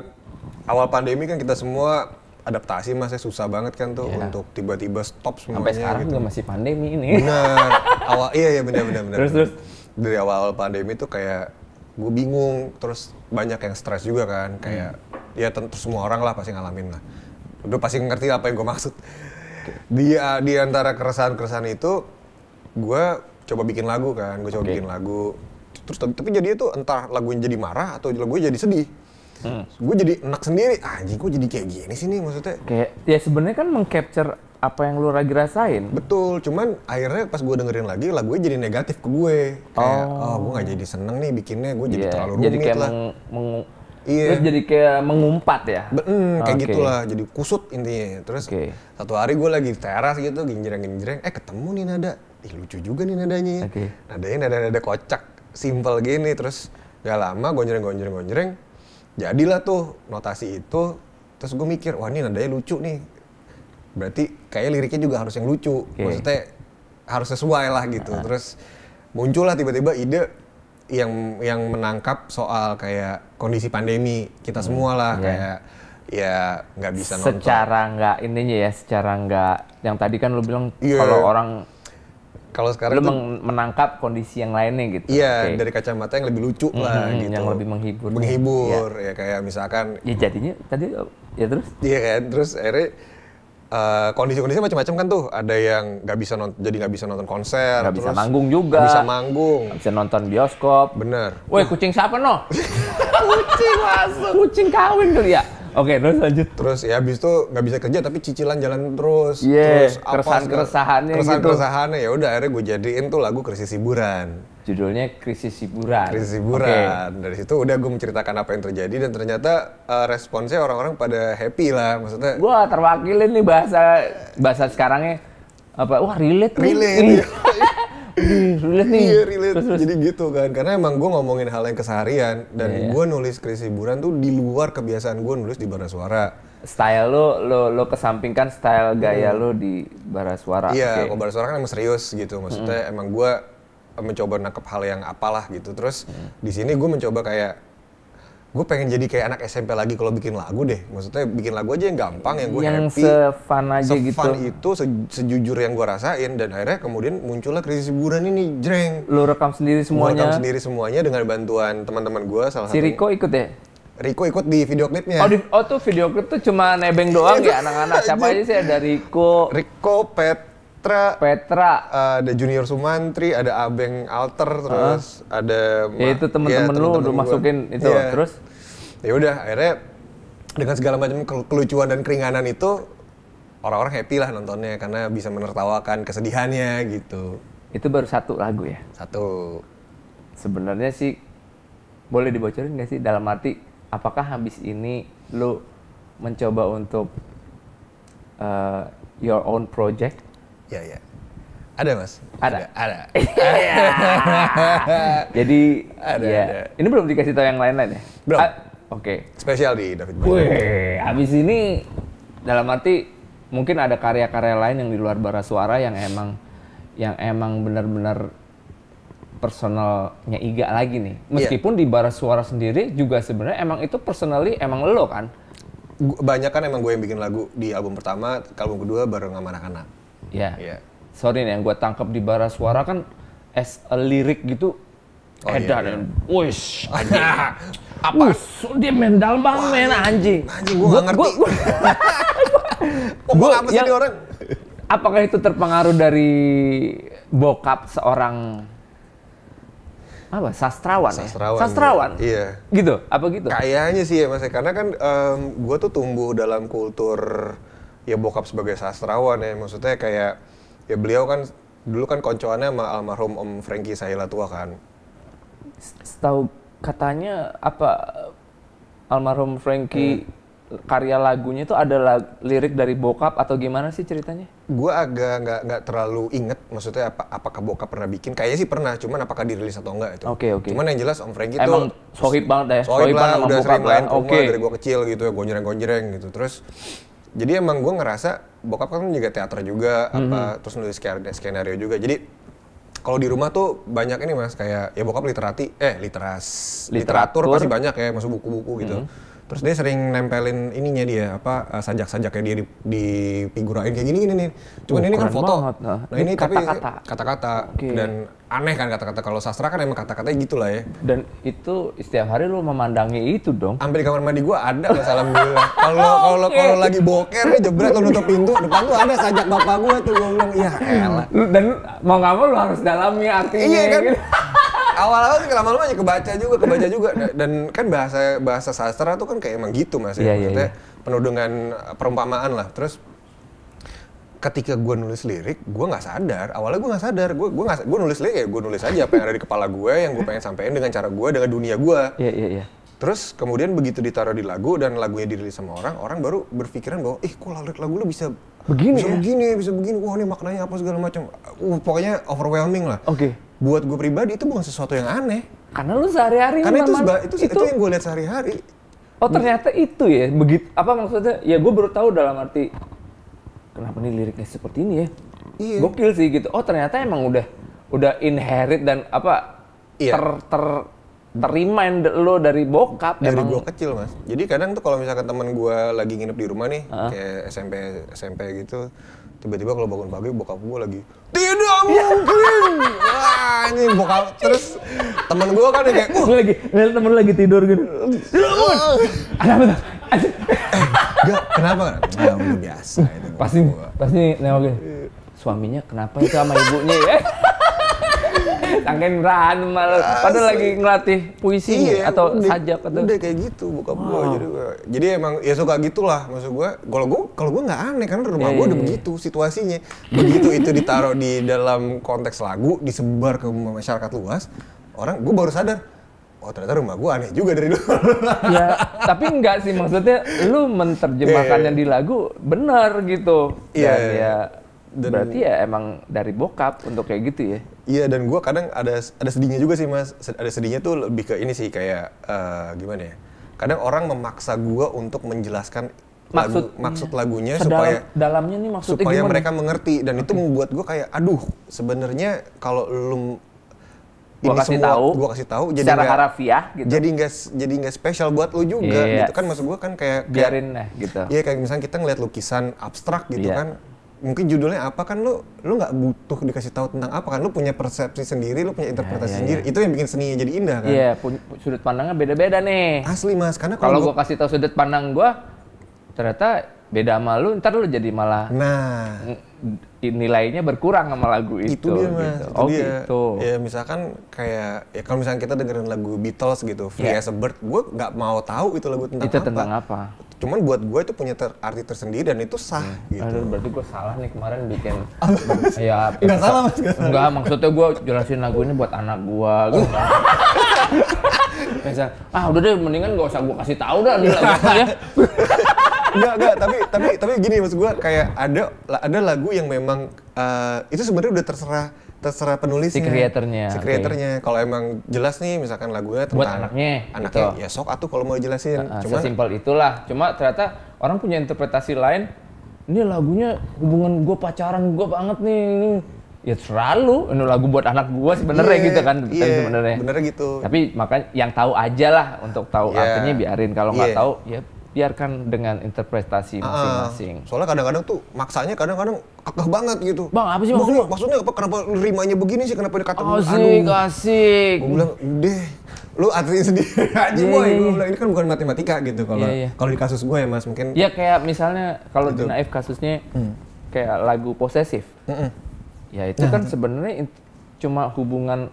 awal pandemi kan kita semua adaptasi mas ya susah banget kan tuh yeah. untuk tiba-tiba stop semuanya. Sampai sekarang gitu. juga masih pandemi ini. Benar. awal iya iya benar benar (laughs) benar. Terus terus dari awal pandemi tuh kayak gue bingung terus banyak yang stres juga kan kayak hmm. ya tentu semua orang lah pasti ngalamin lah udah pasti ngerti apa yang gue maksud di di antara keresahan-keresahan itu gue coba bikin lagu kan gue coba okay. bikin lagu terus tapi, tapi jadinya tuh entah yang jadi marah atau yang jadi sedih hmm. gue jadi enak sendiri ah, anjing gue jadi kayak gini sih nih maksudnya kayak ya sebenarnya kan mengcapture apa yang lu lagi rasain. Betul, cuman akhirnya pas gue dengerin lagi lagunya jadi negatif ke gue. Kayak oh, oh gue gak jadi seneng nih bikinnya, gue jadi yeah. terlalu rumit jadi kayak lah. Meng, iya. Terus jadi kayak mengumpat ya. Be mm, kayak okay. gitulah, jadi kusut intinya. Terus okay. satu hari gue lagi teras gitu, ginjreng-ginjreng, eh ketemu nih nada. Ih lucu juga nih nadanya. Okay. Nadanya nada-nada kocak, simpel gini. Terus gak lama gonjreng-gonjreng-gonjreng, jadilah tuh notasi itu. Terus gue mikir, wah ini nadanya lucu nih berarti kayak liriknya juga harus yang lucu okay. maksudnya harus sesuai lah gitu nah. terus muncullah tiba-tiba ide yang yang menangkap soal kayak kondisi pandemi kita hmm. semua lah yeah. kayak ya nggak bisa nonton secara nggak ininya ya secara nggak yang tadi kan lo bilang yeah. kalau orang kalau sekarang lu tuh, menangkap kondisi yang lainnya gitu iya okay. dari kacamata yang lebih lucu hmm lah gitu yang lebih menghibur ya. menghibur ya, ya kayak misalkan ya jadinya tadi ya terus iya kan terus akhirnya Uh, kondisi-kondisi macam-macam kan tuh ada yang nggak bisa nonton, jadi nggak bisa nonton konser, nggak bisa manggung juga, gak bisa manggung, gak bisa nonton bioskop, bener. Woi kucing siapa no? (laughs) kucing masuk, kucing kawin kali ya? Oke, okay, terus lanjut. Terus ya habis itu nggak bisa kerja tapi cicilan jalan terus. Yeah, terus keresahan-keresahannya keresahan gitu. Keresahan-keresahannya ya udah akhirnya gue jadiin tuh lagu krisis hiburan. Judulnya krisis hiburan. Krisis hiburan. Okay. Dari situ udah gue menceritakan apa yang terjadi dan ternyata uh, responsnya orang-orang pada happy lah maksudnya. Wah terwakilin nih bahasa bahasa sekarangnya apa? Wah relate. Relate. Iya. (laughs) relate nih. Iya, relate. Jadi gitu kan. Karena emang gue ngomongin hal yang keseharian. Dan yeah, yeah. gue nulis krisi hiburan tuh di luar kebiasaan gue nulis di Bara Suara. Style lo, lo, lo kesampingkan style gaya hmm. lo di Bara Suara. Iya, okay. kalau Suara kan emang serius gitu. Maksudnya hmm. emang gue mencoba nangkep hal yang apalah gitu. Terus hmm. di sini gue mencoba kayak gue pengen jadi kayak anak SMP lagi kalau bikin lagu deh. Maksudnya bikin lagu aja yang gampang, yang gue yang happy. Yang aja se gitu. itu, se sejujur yang gue rasain. Dan akhirnya kemudian muncullah krisis hiburan ini, jreng. Lo rekam sendiri semuanya? rekam sendiri semuanya dengan bantuan teman-teman gue salah si satu. Riko ikut ya? Riko ikut di video klipnya. Oh, di, oh tuh video klip tuh cuma nebeng doang ya anak-anak. Siapa aja sih ada Riko? Riko, Pet, Petra, Petra, ada Junior Sumantri, ada Abeng Alter, terus uh, ada ya itu temen-temen ya, lu udah masukin itu yeah. terus. Ya udah, akhirnya dengan segala macam kelucuan dan keringanan itu orang-orang happy lah nontonnya karena bisa menertawakan kesedihannya gitu. Itu baru satu lagu ya? Satu. Sebenarnya sih boleh dibocorin nggak sih dalam arti apakah habis ini lu mencoba untuk uh, your own project ya ya ada mas ada ada, ada. (laughs) Iya. jadi ada, ya. ada ini belum dikasih tahu yang lain lain ya belum ah, oke okay. spesial di David Wih, abis ini dalam arti mungkin ada karya-karya lain yang di luar bara suara yang emang yang emang benar-benar personalnya Iga lagi nih iya. meskipun yeah. di bara suara sendiri juga sebenarnya emang itu personally emang lo kan banyak kan emang gue yang bikin lagu di album pertama, album kedua bareng sama anak-anak Ya. Yeah. Yeah. Sorry nih yang gue tangkap di bara suara kan as a lirik gitu oh, edan. Iya, iya. anjing. (laughs) apa? Wush, dia main dalam banget main anjing. Anjing gue gak ngerti. Gue gue apa sih orang? Apakah itu terpengaruh dari bokap seorang apa sastrawan, sastrawan ya? Sastrawan. Gue, iya. Gitu, apa gitu? Kayaknya sih ya Mas, ya. karena kan um, mmm, gue tuh tumbuh dalam kultur ya bokap sebagai sastrawan ya maksudnya kayak ya beliau kan dulu kan koncoannya sama almarhum Om Frankie Sahila tua kan. Setahu katanya apa almarhum Frankie hmm. karya lagunya itu ada lag, lirik dari bokap atau gimana sih ceritanya? Gue agak nggak nggak terlalu inget maksudnya apa apakah bokap pernah bikin? Kayaknya sih pernah, cuman apakah dirilis atau enggak itu. Oke okay, oke. Okay. Cuman yang jelas Om Frankie itu sohib banget ya. Sohib, banget kan? lah, udah sering main kan? okay. dari gue kecil gitu ya, gonjreng-gonjreng gitu. Terus jadi emang gue ngerasa bokap kan juga teater juga mm -hmm. apa mhm. terus nulis skenario, juga jadi kalau di rumah tuh banyak ini mas kayak ya bokap literati eh literas literatur, literatur pasti banyak ya masuk buku-buku gitu mm -hmm terus dia sering nempelin ininya dia apa uh, sajak-sajaknya dia di, figurain kayak gini ini nih cuman oh, ini kan foto banget. nah, nah ini kata -kata. tapi kata-kata okay. dan aneh kan kata-kata kalau sastra kan emang kata-katanya gitu lah ya dan itu setiap hari lu memandangi itu dong hampir kamar mandi gua ada nggak salam gua kalau (laughs) kalau kalau lagi boker nih jebret lu nutup pintu depan tuh ada sajak bapak gua tuh gua bilang iya elah dan mau nggak mau lu harus dalami artinya iya kan gitu awal-awal sih lama-lama aja kebaca juga, kebaca juga. Dan kan bahasa bahasa sastra tuh kan kayak emang gitu mas ya. Yeah, iya, Maksudnya yeah, yeah. penuh dengan eh, perumpamaan lah. Terus ketika gue nulis lirik, gue nggak sadar. Awalnya gue nggak sadar. Gue gue gue nulis lirik ya gue nulis aja apa yang ada di kepala gue, yang gue pengen sampaikan dengan cara gue, dengan dunia gue. Iya iya iya. Terus kemudian begitu ditaruh di lagu dan lagunya dirilis sama orang, orang baru berpikiran bahwa, eh kok lirik lagu lu bisa begini bisa ya? begini bisa begini wah ini maknanya apa segala macam uh, pokoknya overwhelming lah oke okay. buat gue pribadi itu bukan sesuatu yang aneh karena lu sehari-hari karena itu, seba, itu, itu itu yang gue lihat sehari-hari oh ternyata itu ya begitu apa maksudnya ya gue baru tahu dalam arti kenapa nih liriknya seperti ini ya iya. gokil sih gitu oh ternyata emang udah udah inherit dan apa iya. ter ter terremind lo dari bokap dari emang... gua kecil mas jadi kadang tuh kalau misalkan teman gua lagi nginep di rumah nih uh kayak SMP SMP gitu tiba-tiba kalau bangun pagi bokap gua lagi tidak mungkin wah ini bokap terus teman gua kan kayak uh. lagi ngeliat temen lagi tidur gitu bangun ada apa tuh eh, Gak, kenapa? Nah, biasa itu. Pasti, gua. pasti nengokin. Iya. Suaminya kenapa itu ya sama ibunya ya? Sangkain berantem malah. Padahal lagi ngelatih puisi iya, atau sajak atau. Udah kayak gitu buka wow. jadi gua, jadi emang ya suka gitulah maksud gue. Kalau gue kalau gue nggak aneh karena rumah yeah, gue iya, udah iya. begitu situasinya. Begitu itu ditaruh di dalam konteks lagu disebar ke masyarakat luas, orang gue baru sadar oh ternyata rumah gue aneh juga dari dulu. (laughs) ya, tapi enggak sih maksudnya lu iya, menerjemahkannya yeah, yeah. di lagu benar gitu. Iya. Yeah, yeah. Ya, dan berarti ya emang dari bokap untuk kayak gitu ya iya dan gue kadang ada ada sedihnya juga sih mas ada sedihnya tuh lebih ke ini sih kayak uh, gimana ya kadang orang memaksa gue untuk menjelaskan maksud lagu, maksud lagunya Sedalam, supaya dalamnya nih maksudnya supaya gimana? mereka mengerti dan okay. itu membuat gue kayak aduh sebenarnya kalau lu gua ini kasih semua tahu, gua kasih tahu jadi secara gak, harafiah gitu. Jadi nggak jadi nggak spesial buat lu juga yeah. gitu kan maksud gue kan kayak, kayak biarin lah gitu. Iya kayak misalnya kita ngeliat lukisan abstrak gitu yeah. kan mungkin judulnya apa kan lu lu nggak butuh dikasih tahu tentang apa kan lu punya persepsi sendiri lu punya ya, interpretasi yeah, yeah, sendiri yeah. itu yang bikin seninya jadi indah kan iya sudut pandangnya beda-beda nih asli mas karena kalau gua, gua kasih tahu sudut pandang gua ternyata beda sama lu ntar lu jadi malah nah nilainya berkurang sama lagu itu itu dia gitu. mas gitu. itu oh, dia gitu. ya misalkan kayak ya kalau misalkan kita dengerin lagu Beatles gitu Free yeah. as a Bird gua nggak mau tahu itu lagu tentang itu apa. tentang apa cuman buat gue itu punya ter arti tersendiri dan itu sah hmm. gitu. Aduh, berarti gue salah nih kemarin bikin (laughs) ya nggak salah mas nggak enggak maksudnya gue jelasin lagu ini buat anak gue gitu. Kayak (laughs) ah udah deh mendingan gak usah gue kasih tahu dah nih lagunya. Enggak, (laughs) enggak, tapi tapi tapi gini maksud gue kayak ada ada lagu yang memang uh, itu sebenarnya udah terserah terserah penulis si kreatornya si kreatornya okay. kalau emang jelas nih misalkan lagunya tentang buat anaknya anaknya gitu. ya sok atuh kalau mau jelasin uh, cuma simpel itulah cuma ternyata orang punya interpretasi lain ini lagunya hubungan gue pacaran gue banget nih ya terlalu ini lagu buat anak gue sebenarnya yeah, gitu kan yeah, sebenarnya bener gitu tapi makanya yang tahu aja lah untuk tahu yeah. artinya biarin kalau nggak yeah. tahu ya biarkan dengan interpretasi ah, ah. masing-masing. Uh, soalnya kadang-kadang tuh maksanya kadang-kadang kekeh banget gitu. Bang, apa sih maksudnya? maksudnya apa? Kenapa nerimanya begini sih? Kenapa dikata oh, asik, aduh. asik. Gue bilang, deh, lu artinya sendiri (laughs) aja yeah. boy. Iya, gue iya. bilang, ini kan bukan matematika gitu. Kalau yeah, yeah. kalau di kasus gue ya mas, mungkin. Ya kayak misalnya kalau gitu. di Naif kasusnya hmm. kayak lagu posesif. Mm -mm. Ya itu nah, kan sebenarnya cuma hubungan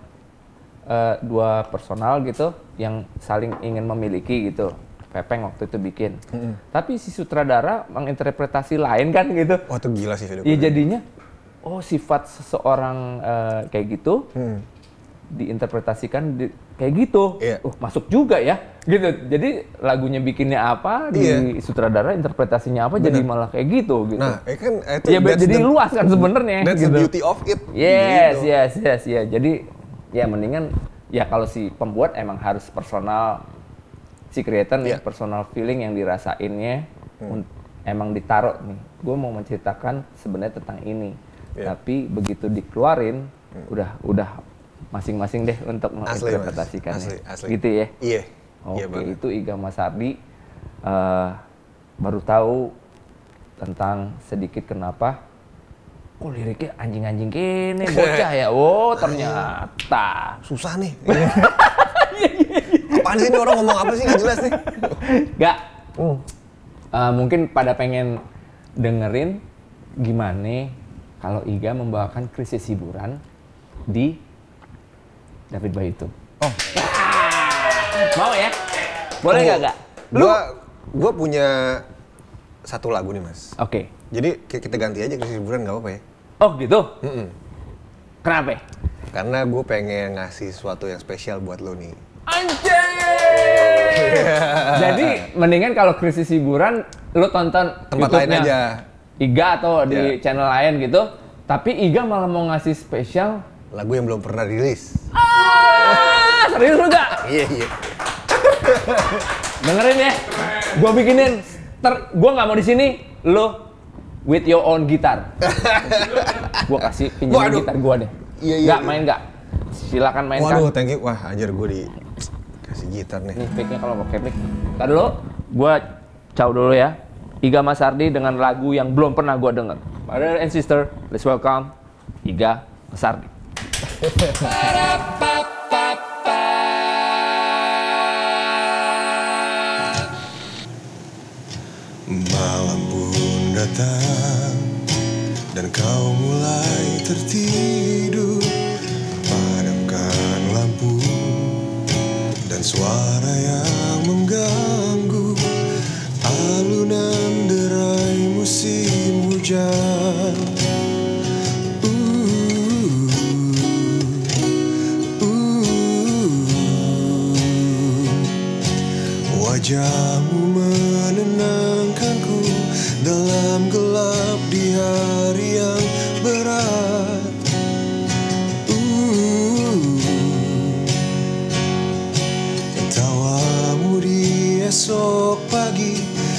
uh, dua personal gitu yang saling ingin memiliki gitu. Pepeng waktu itu bikin. Mm-hmm. Tapi si sutradara menginterpretasi lain kan gitu. oh, itu gila sih video. Iya jadinya, oh sifat seseorang uh, kayak gitu mm. diinterpretasikan di, kayak gitu. Yeah. Uh masuk juga ya gitu. Jadi lagunya bikinnya apa, yeah. di iya. sutradara interpretasinya apa, Bener. jadi malah kayak gitu. gitu. Nah, ya kan eh, itu ya, jadi the, luas kan sebenarnya. That's gitu. the beauty of it. Yes, gitu. yes, yes, ya. Jadi ya mendingan ya kalau si pembuat emang harus personal si creator nih yeah. personal feeling yang dirasainnya hmm. emang ditaruh nih gue mau menceritakan sebenarnya tentang ini yeah. tapi begitu dikeluarin hmm. udah udah masing-masing deh untuk menginterpretasikannya gitu ya iya yeah. oke okay, itu Iga Mas uh, eh, baru tahu tentang sedikit kenapa kok liriknya anjing-anjing gini (laughs) bocah ya oh ternyata susah nih (laughs) (laughs) Apaan sih ini orang ngomong apa sih? Gak jelas nih. Gak. Uh, hmm. eh, mungkin pada pengen dengerin gimana kalau Iga membawakan krisis hiburan di David itu. Oh. Ah, mau ya? Boleh nggak, Gak? Gua, gua punya satu lagu nih, Mas. Oke. Okay. Jadi kita ganti aja krisis hiburan nggak apa-apa ya? Oh gitu? Mm -mm. Kenapa? Karena gue pengen ngasih sesuatu yang spesial buat lo nih anjay Yeah. Jadi mendingan kalau krisis hiburan lu tonton tempat lain aja. Iga atau di iya. channel lain gitu. Tapi Iga malah mau ngasih spesial lagu yang belum pernah rilis. Ah, serius lu gak? Iya, iya. Dengerin ya. Gua bikinin ter gua nggak mau di sini, lu with your own gitar. gua kasih pinjam gitar gua deh. Iya, iya. Gak iya. main gak? Silakan mainkan. Waduh, thank you. Wah, anjir gua di si gitar nih. Ini picknya kalau pakai pick. Tadi lo, gue caw dulu ya. Iga Mas Ardi dengan lagu yang belum pernah gue denger. Brother and sister, let's welcome Iga Mas Ardi. Malam pun datang dan kau mulai tertidur dan suara yang mengganggu alunan derai musim hujan. Uh, uh, uh. Wajahmu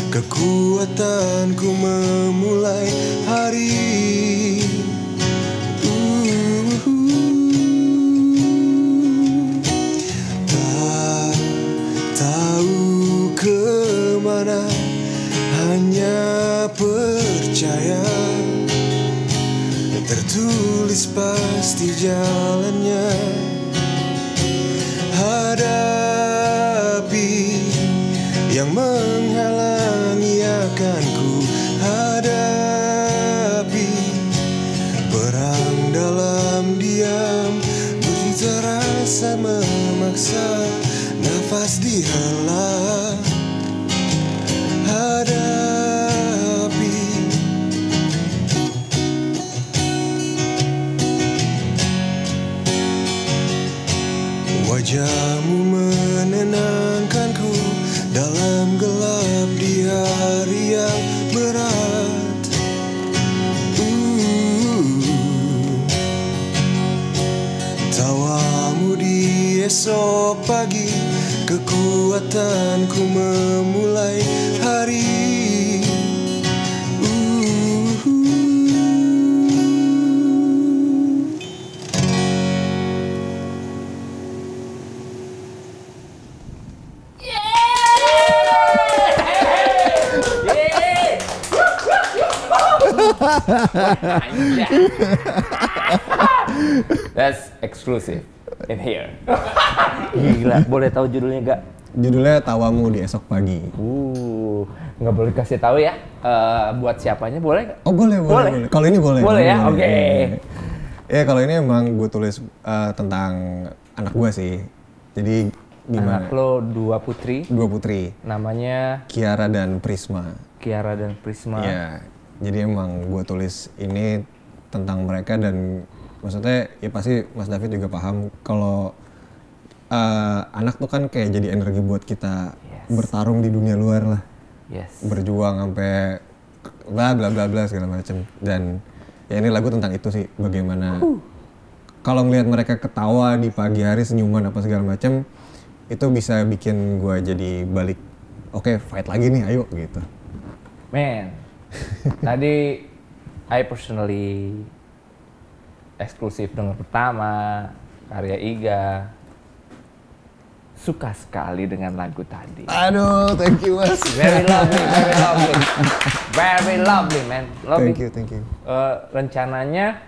Kekuatanku memulai hari uh, Tak tahu kemana Hanya percaya Tertulis pasti jalannya Hadapi yang meng akan ku hadapi Perang dalam diam Berbicara terasa memaksa Nafas dihala Hadapi Wajah kekuatanku memulai hari uh, uh, (laughs) That's exclusive in here. (laughs) Gila, boleh tahu judulnya gak? Judulnya Tawamu di Esok Pagi. Uh, nggak boleh kasih tahu ya uh, buat siapanya boleh? Oh boleh boleh. boleh. boleh. Kalau ini boleh. Boleh ya, oke. Okay. Ya iya, kalau ini emang gue tulis uh, tentang anak gue sih. Jadi gimana? Anak lo dua putri. Dua putri. Namanya? Kiara dan Prisma. Kiara dan Prisma. Ya, jadi emang gue tulis ini tentang mereka dan maksudnya ya pasti Mas David juga paham kalau uh, anak tuh kan kayak jadi energi buat kita yes. bertarung di dunia luar lah. Yes. Berjuang sampai bla bla bla bla segala macem dan ya ini lagu tentang itu sih bagaimana kalau ngelihat mereka ketawa di pagi hari senyuman apa segala macem itu bisa bikin gue jadi balik oke okay, fight lagi nih ayo gitu man (laughs) tadi I personally eksklusif dengan pertama karya Iga suka sekali dengan lagu tadi. Aduh, thank you mas. Very lovely, very (laughs) lovely, very lovely man. Lovely. Thank you, thank you. Uh, rencananya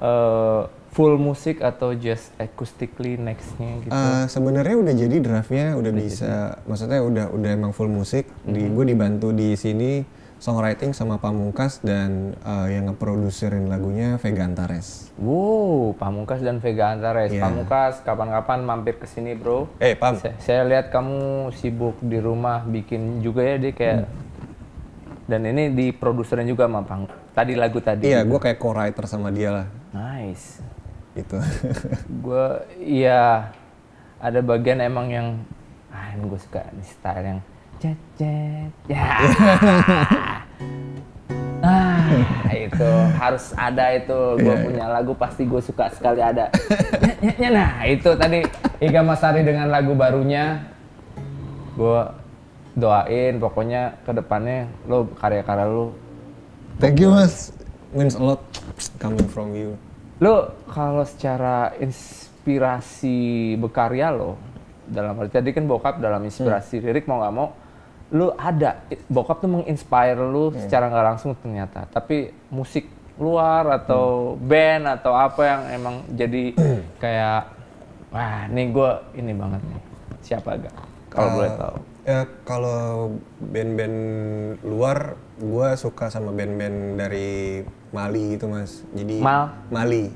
uh, full musik atau just acoustically nextnya gitu? Uh, Sebenarnya udah jadi draftnya, udah, udah bisa. Jadi. Maksudnya udah udah emang full musik. Mm -hmm. Di mm-hmm. gue dibantu di sini songwriting sama Pamungkas dan uh, yang ngeproduserin lagunya Vega Antares. Wow, Pamungkas dan Vega Antares. Yeah. Pamungkas kapan-kapan mampir ke sini, Bro. Eh, hey, Pam. Saya, saya lihat kamu sibuk di rumah bikin juga ya, dia kayak hmm. Dan ini di produsernya juga sama Pang. Tadi lagu tadi. Iya, gue kayak co-writer sama dia lah. Nice. Itu. (laughs) gue, iya. Ada bagian emang yang, ah gue suka nih style yang cecet ya (laughs) ah itu harus ada itu gue yeah, iya. punya yeah. lagu pasti gue suka sekali ada nah itu tadi Iga Masari dengan lagu barunya gue doain pokoknya kedepannya lo karya-karya lo thank you mas means a lot coming from you lo kalau secara inspirasi berkarya lo dalam arti tadi kan bokap dalam inspirasi hmm. mau nggak mau lu ada bokap tuh menginspire lu yeah. secara nggak langsung ternyata tapi musik luar atau hmm. band atau apa yang emang jadi (clears throat) kayak wah nih gue ini banget nih siapa agak kalau boleh tahu ya kalau band-band luar gue suka sama band-band dari Mali gitu mas jadi Mal Mali,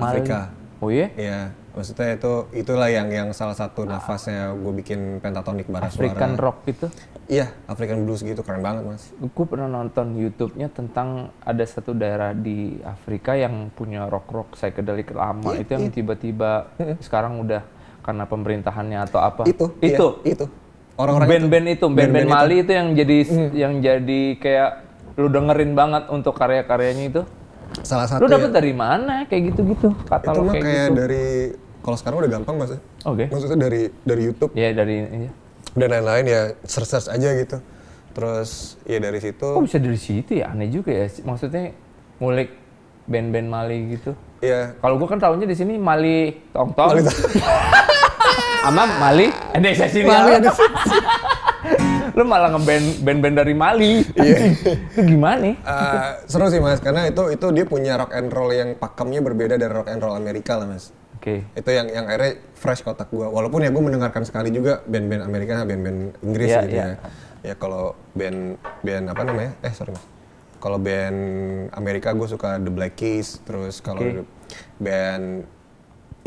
Mali. Afrika oh iya ya maksudnya itu itulah yang yang salah satu ah. nafasnya gue bikin pentatonik bara suara African rock gitu Iya, African Blues gitu keren banget mas. Gue pernah nonton YouTube-nya tentang ada satu daerah di Afrika yang punya rock rock psychedelic lama yeah, itu yang tiba-tiba (laughs) sekarang udah karena pemerintahannya atau apa? Itu, iya, itu, iya, itu. Orang-orang band-band itu, band-band Mali itu. yang jadi mm. yang jadi kayak lu dengerin banget untuk karya-karyanya itu. Salah satu. Lu dapet ya, dari mana kayak gitu-gitu? Kata itu kayak, kayak gitu. dari kalau sekarang udah gampang mas. Ya. Oke. Okay. Maksudnya dari dari YouTube. Iya dari. Ya dan lain-lain ya search search aja gitu terus ya dari situ kok bisa dari situ ya aneh juga ya maksudnya ngulik band-band Mali gitu iya yeah. kalau gua kan tahunya di sini Mali Tong Tong (laughs) sama Mali ada sini Mali ya? ada (laughs) lu malah ngeband band-band dari Mali iya yeah. (laughs) itu gimana uh, seru sih mas karena itu itu dia punya rock and roll yang pakemnya berbeda dari rock and roll Amerika lah mas Oke. Okay. Itu yang yang akhirnya fresh kotak gue. Walaupun ya gue mendengarkan sekali juga band-band Amerika, band-band Inggris yeah, gitu yeah. ya. Iya. Ya kalau band band apa namanya? Eh sorry mas. Kalau band Amerika gue suka The Black Keys, terus kalau okay. band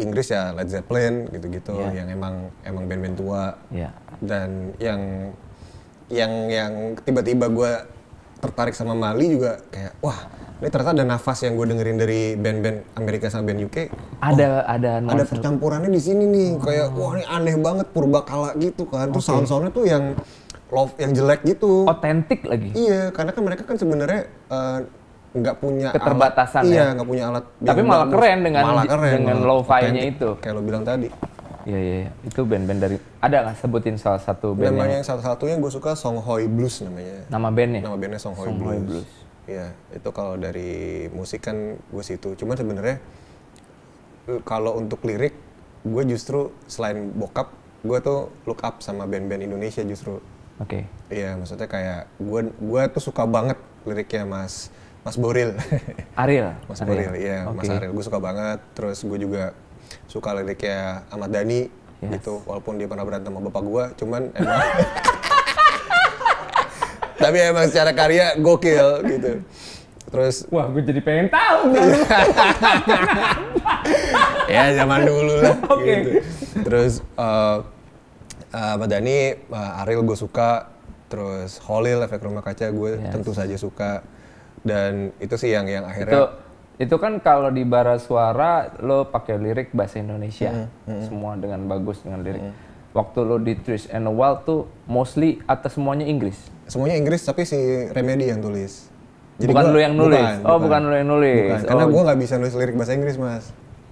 Inggris ya Led Zeppelin gitu-gitu yeah. yang emang emang band-band tua. Yeah. Dan yang yang yang tiba-tiba gue tertarik sama Mali juga kayak wah ini ternyata ada nafas yang gue dengerin dari band-band Amerika sama band UK. Ada oh, ada ada percampurannya di sini nih, oh. kayak wah ini aneh banget purba kala gitu kan. Terus sound-soundnya tuh yang love yang jelek gitu. Otentik lagi. Iya, karena kan mereka kan sebenarnya eh, nggak uh, punya keterbatasan alat, iya, ya. Iya, nggak punya alat. Tapi malah bagus. keren dengan malah keren, dengan low fi nya itu. Kayak lo bilang tadi. Iya iya, ya. itu band-band dari ada lah sebutin salah satu band. Namanya yang, salah satu-satunya gue suka Song Hoi Blues namanya. Nama bandnya. Nama bandnya Songhoi Song Blues. Blues Iya, itu kalau dari musik kan gue situ. Cuman sebenarnya eh, kalau untuk lirik, gue justru selain bokap, gue tuh look up sama band-band Indonesia justru. Oke. Okay. Iya, maksudnya kayak gue gue tuh suka banget liriknya Mas Mas Boril. (laughs) Ariel. Mas Ariel. Boril, iya, okay. Mas Ariel. Gue suka banget. Terus gue juga suka liriknya Ahmad Dhani yes. gitu. Walaupun dia pernah berantem sama bapak gue, cuman emang (laughs) tapi emang secara karya gokil gitu terus wah gue jadi pengen tahu (laughs) ya zaman dulu lah (laughs) okay. gitu terus uh, eh, uh, eh, Dani uh, eh, Ariel gue suka terus Holil efek rumah kaca gue yes. tentu saja suka dan itu sih yang yang akhirnya itu itu kan kalau di bara suara lo pakai lirik bahasa Indonesia mm -hmm. semua dengan bagus dengan lirik mm -hmm. waktu lo di Trish and the Wild tuh mostly atas semuanya Inggris semuanya Inggris tapi si Remedy yang tulis. Jadi bukan gua, lu yang nulis. Bukan, oh, bukan. bukan lu yang nulis. Bukan. Karena oh. gue iya. nggak bisa nulis lirik bahasa Inggris, Mas.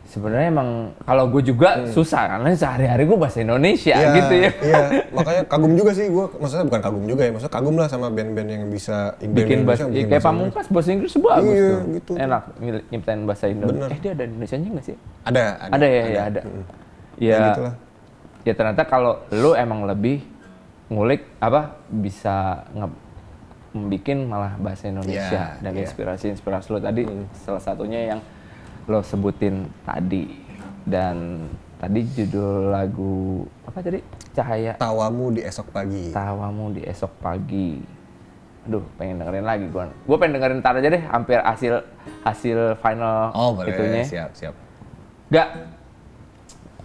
Sebenarnya emang kalau gue juga hmm. susah karena sehari-hari gue bahasa Indonesia ya, gitu ya. Iya, (laughs) makanya kagum juga sih gue. Maksudnya bukan kagum juga ya, maksudnya kagum lah sama band-band yang bisa Inggris bikin bahasa Indonesia. Ya, kayak Pamungkas bahasa Inggris bagus iya, tuh. Gitu. Enak nyiptain bahasa Indonesia. Eh dia ada Indonesia nggak sih? Ada, ada. Ada ya, ya ada. ya ada. Hmm. Ya, ya, gitu lah. ya ternyata kalau lu emang lebih ngulik apa bisa nge bikin malah bahasa Indonesia yeah, dan yeah. inspirasi inspirasi lo tadi mm. salah satunya yang lo sebutin tadi dan tadi judul lagu apa tadi cahaya tawamu di esok pagi tawamu di esok pagi aduh pengen dengerin lagi gue gue pengen dengerin ntar aja deh hampir hasil hasil final oh, boleh, itunya siap siap gak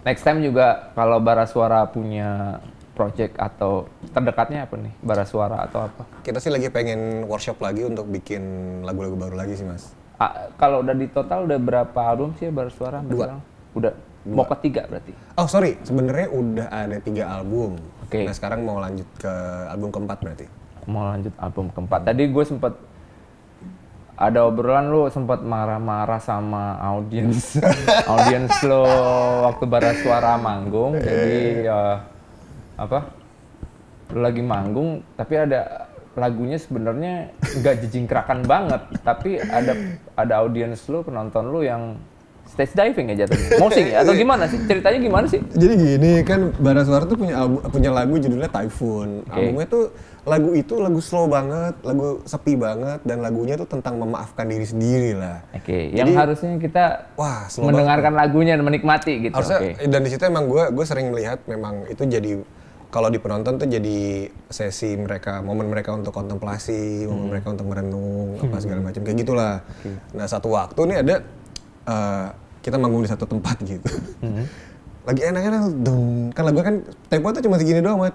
next time juga kalau bara suara punya project atau terdekatnya apa nih? Bara suara atau apa? Kita sih lagi pengen workshop lagi untuk bikin lagu-lagu baru lagi sih, Mas. Ah, kalau udah di total udah berapa album sih Bara suara? Dua. Udah Dua. mau ketiga berarti? Oh sorry, sebenarnya udah ada tiga album. Oke. Okay. Nah sekarang mau lanjut ke album keempat berarti. Mau lanjut album keempat. Tadi gue sempat ada obrolan lu sempat marah-marah sama audiens (laughs) audiens lo waktu bara suara manggung jadi uh, apa lagi manggung tapi ada lagunya sebenarnya nggak jejingkrakan banget tapi ada ada audiens lu penonton lu yang stage diving ya jatuh moshing ya atau gimana sih ceritanya gimana sih jadi gini kan Bara Suara tuh punya album, punya lagu judulnya Typhoon okay. albumnya tuh lagu itu lagu slow banget lagu sepi banget dan lagunya tuh tentang memaafkan diri sendiri lah oke okay. yang harusnya kita wah mendengarkan banget. lagunya dan menikmati gitu harusnya okay. dan di situ emang gue gue sering melihat memang itu jadi kalau di penonton tuh jadi sesi mereka momen mereka untuk kontemplasi hmm. momen mereka untuk merenung apa hmm. segala macam kayak gitulah okay. nah satu waktu nih ada uh, kita manggung di satu tempat (laughs) gitu hmm. lagi enak-enak dong kan lagu kan tempo tuh cuma segini doang mat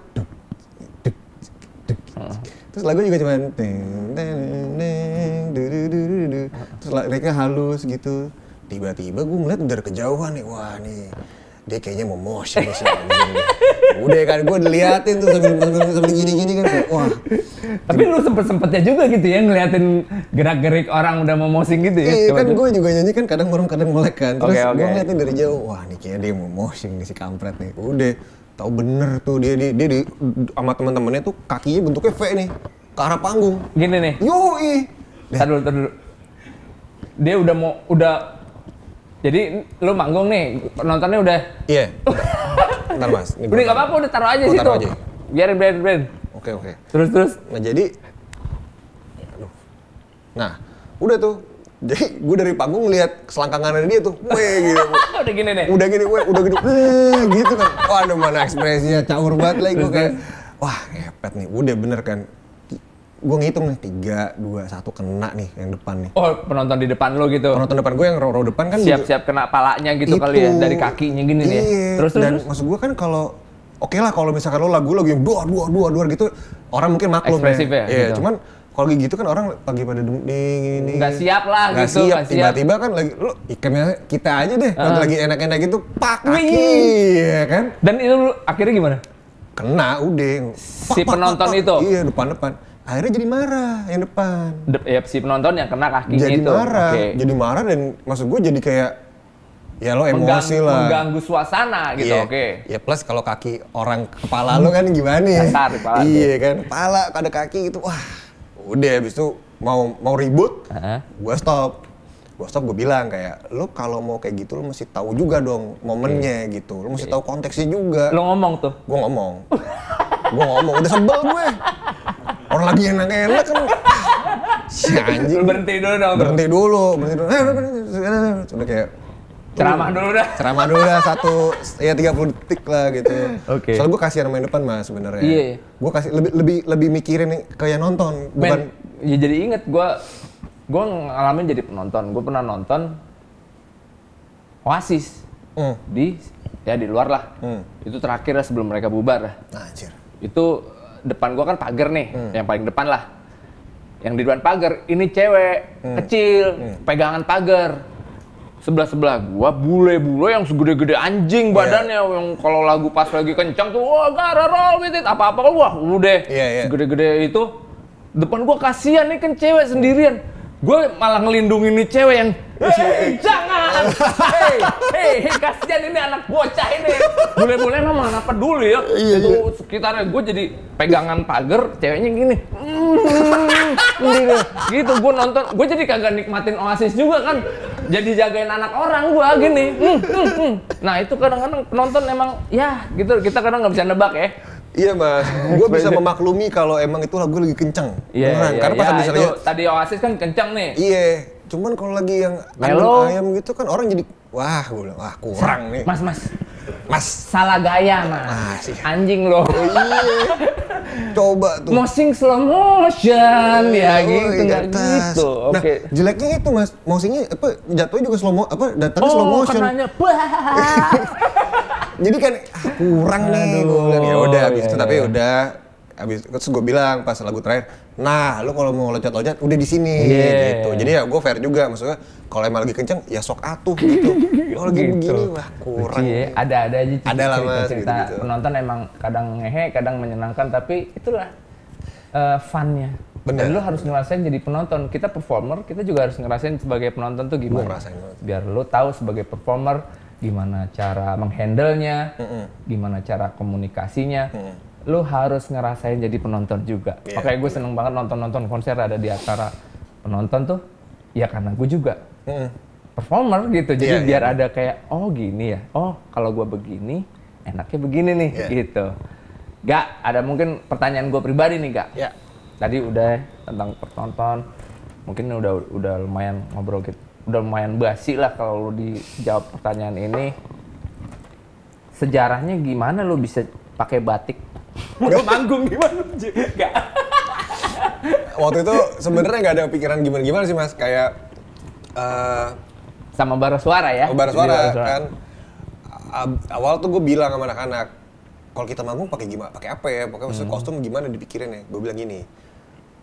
ah. terus lagu juga cuma terus mereka halus gitu tiba-tiba gue ngeliat dari kejauhan nih wah nih dia kayaknya mau motion sih. Udah kan gue diliatin tuh sambil sambil, sambil gini gini kan wah. Tapi lu sempet sempetnya juga gitu ya ngeliatin gerak gerik orang udah mau motion gitu ya? Iya kan gue juga nyanyi kan kadang murung kadang melek kan. Terus okay, okay. gue ngeliatin dari jauh wah nih kayaknya dia mau motion nih si kampret nih. Udah tahu bener tuh dia dia, dia di, sama teman-temannya tuh kakinya bentuknya V nih ke arah panggung. Gini nih. Yoi. Tadul, tadul. Dia udah mau udah jadi lu manggung nih, penontonnya udah. Iya. Yeah. Ntar mas. Ini udah gak apa-apa, udah taruh aja situ. Taruh aja. Biarin, biarin, biarin. Oke, oke. Terus, terus. Nah, jadi... Aduh. Nah, udah tuh. Jadi gue dari panggung lihat selangkangan dari dia tuh, weh gitu. (laughs) udah gini nih. Udah gini, weh, udah gini, gitu, eh, gitu kan. Waduh mana ekspresinya, caur banget lagi gue kayak, wah ngepet nih. Udah bener kan, gue ngitung nih tiga dua satu kena nih yang depan nih oh penonton di depan lo gitu penonton depan gue yang row, row depan kan siap siap kena palanya gitu itu, kali ya dari kakinya gini ya? iya. nih terus dan terus. maksud gue kan kalau oke okay lah kalau misalkan lo lagu lo yang dua dua dua dua gitu orang mungkin maklum ya. Ekspresif ya, ya gitu. cuman kalau gitu kan orang lagi pada dingin nggak siap lah gak gitu, siap tiba-tiba kan lagi lo ikannya kita aja deh uh. lagi enak-enak gitu pak kaki ya kan dan itu akhirnya gimana kena udah si pak, penonton pak, pak. itu iya depan depan akhirnya jadi marah yang depan. De ya si penonton yang kena kaki jadi itu. Jadi marah, okay. jadi marah dan maksud gue jadi kayak ya lo emosi Menggang, lah. Mengganggu suasana gitu, yeah. oke. Okay. Ya plus kalau kaki orang kepala lo kan gimana ya? Kasar kepala. Iya kan, kepala pada kaki gitu, wah udah habis itu mau mau ribut, uh -huh. gue stop. Gue stop gue bilang kayak lo kalau mau kayak gitu lo mesti tahu juga dong momennya okay. Iya. gitu. Lo mesti okay. Iya. tahu konteksnya juga. Lo ngomong tuh. Gue ngomong. gue ngomong udah sebel gue. Orang lagi enak-enak kan. Si anjing. Berhenti dulu dong. Berhenti dulu, berhenti dulu. Eh, udah kayak ceramah hmm, dulu dah ceramah dulu dah satu ya 30 detik lah gitu oke okay. soalnya gue kasihan main depan mas sebenarnya iya, yeah. gue kasih lebih lebih lebih mikirin kayak nonton bukan ya jadi inget gue gue ngalamin jadi penonton gue pernah nonton Oasis mm. di ya di luar lah mm. itu terakhir lah sebelum mereka bubar lah nah, anjir itu depan gua kan pagar nih, hmm. yang paling depan lah. Yang di depan pagar, ini cewek hmm. kecil, hmm. pegangan pagar. Sebelah-sebelah gua bule-bule yang segede-gede anjing iya. badannya yeah. yang kalau lagu pas lagi kencang tuh wah gara roll with it apa-apa gua udah yeah, yeah. Iya. segede-gede itu depan gua kasihan nih kan cewek sendirian. Hmm gue malah ngelindungin nih cewek yang Hei, eh, jangan! Hei, hei, hey, kasihan ini anak bocah ini. Bule-bule emang mana peduli ya. Iya, itu iya. sekitarnya gue jadi pegangan pagar, ceweknya gini. Mm, gitu, gue nonton. Gue jadi kagak nikmatin Oasis juga kan. Jadi jagain anak orang gue gini. Mm, mm, mm. Nah itu kadang-kadang penonton emang, ya gitu, kita kadang nggak bisa nebak ya Iya mas, gue bisa memaklumi kalau emang itu lagu lagi kenceng. Iya, yeah, Karena pas yeah, habis itu, tadi Oasis kan kenceng nih. Iya, cuman kalau lagi yang Melo. ayam gitu kan orang jadi wah gue bilang wah kurang nih. Mas mas, mas salah gaya mas. mas iya. Anjing loh. Oh, iya. (laughs) Coba tuh. Mosing slow motion iya, ya oh, gitu iya, nggak gitu. Nah, Oke. Okay. Jeleknya itu mas, mosingnya apa jatuhnya juga slow mo apa datangnya oh, slow motion. Oh, kenanya. (laughs) jadi kan ah, kurang nih gue bilang ya udah abis itu iya, tapi iya. udah abis terus gue bilang pas lagu terakhir nah lu kalau mau loncat-loncat udah di sini yeah. gitu jadi ya gue fair juga maksudnya kalau emang lagi kenceng ya sok atuh gitu kalau oh, lagi gitu. begini wah kurang iya, ada ada aja cerita, ada lah, cerita, cerita penonton emang kadang ngehe kadang menyenangkan tapi itulah uh, funnya Bener. Dan lu harus ngerasain jadi penonton. Kita performer, kita juga harus ngerasain sebagai penonton tuh gimana. Biar lu tahu sebagai performer gimana cara menghandlenya, mm -mm. gimana cara komunikasinya. mm -mm. Lu harus ngerasain jadi penonton juga. Yeah. Makanya gue iya. seneng banget nonton-nonton konser ada di acara penonton tuh, ya karena gue juga mm performer gitu. Jadi yeah, iya. biar yeah. ada kayak, oh gini ya, oh kalau gue begini, enaknya begini nih, yeah. gitu. Gak, ada mungkin pertanyaan gue pribadi nih, Gak. Yeah. Tadi udah ya tentang penonton, mungkin udah udah lumayan ngobrol gitu udah lumayan basi lah kalau lu dijawab pertanyaan ini. Sejarahnya gimana lu bisa pakai batik? Udah manggung gimana? Enggak. Waktu itu sebenarnya nggak ada pikiran gimana-gimana sih mas, kayak uh, sama baru suara ya? Baru suara, iya, suara. kan. awal tuh gue bilang sama anak-anak, kalau kita manggung pakai gimana? Pakai apa ya? Pakai hmm. kostum gimana dipikirin ya? Gue bilang gini,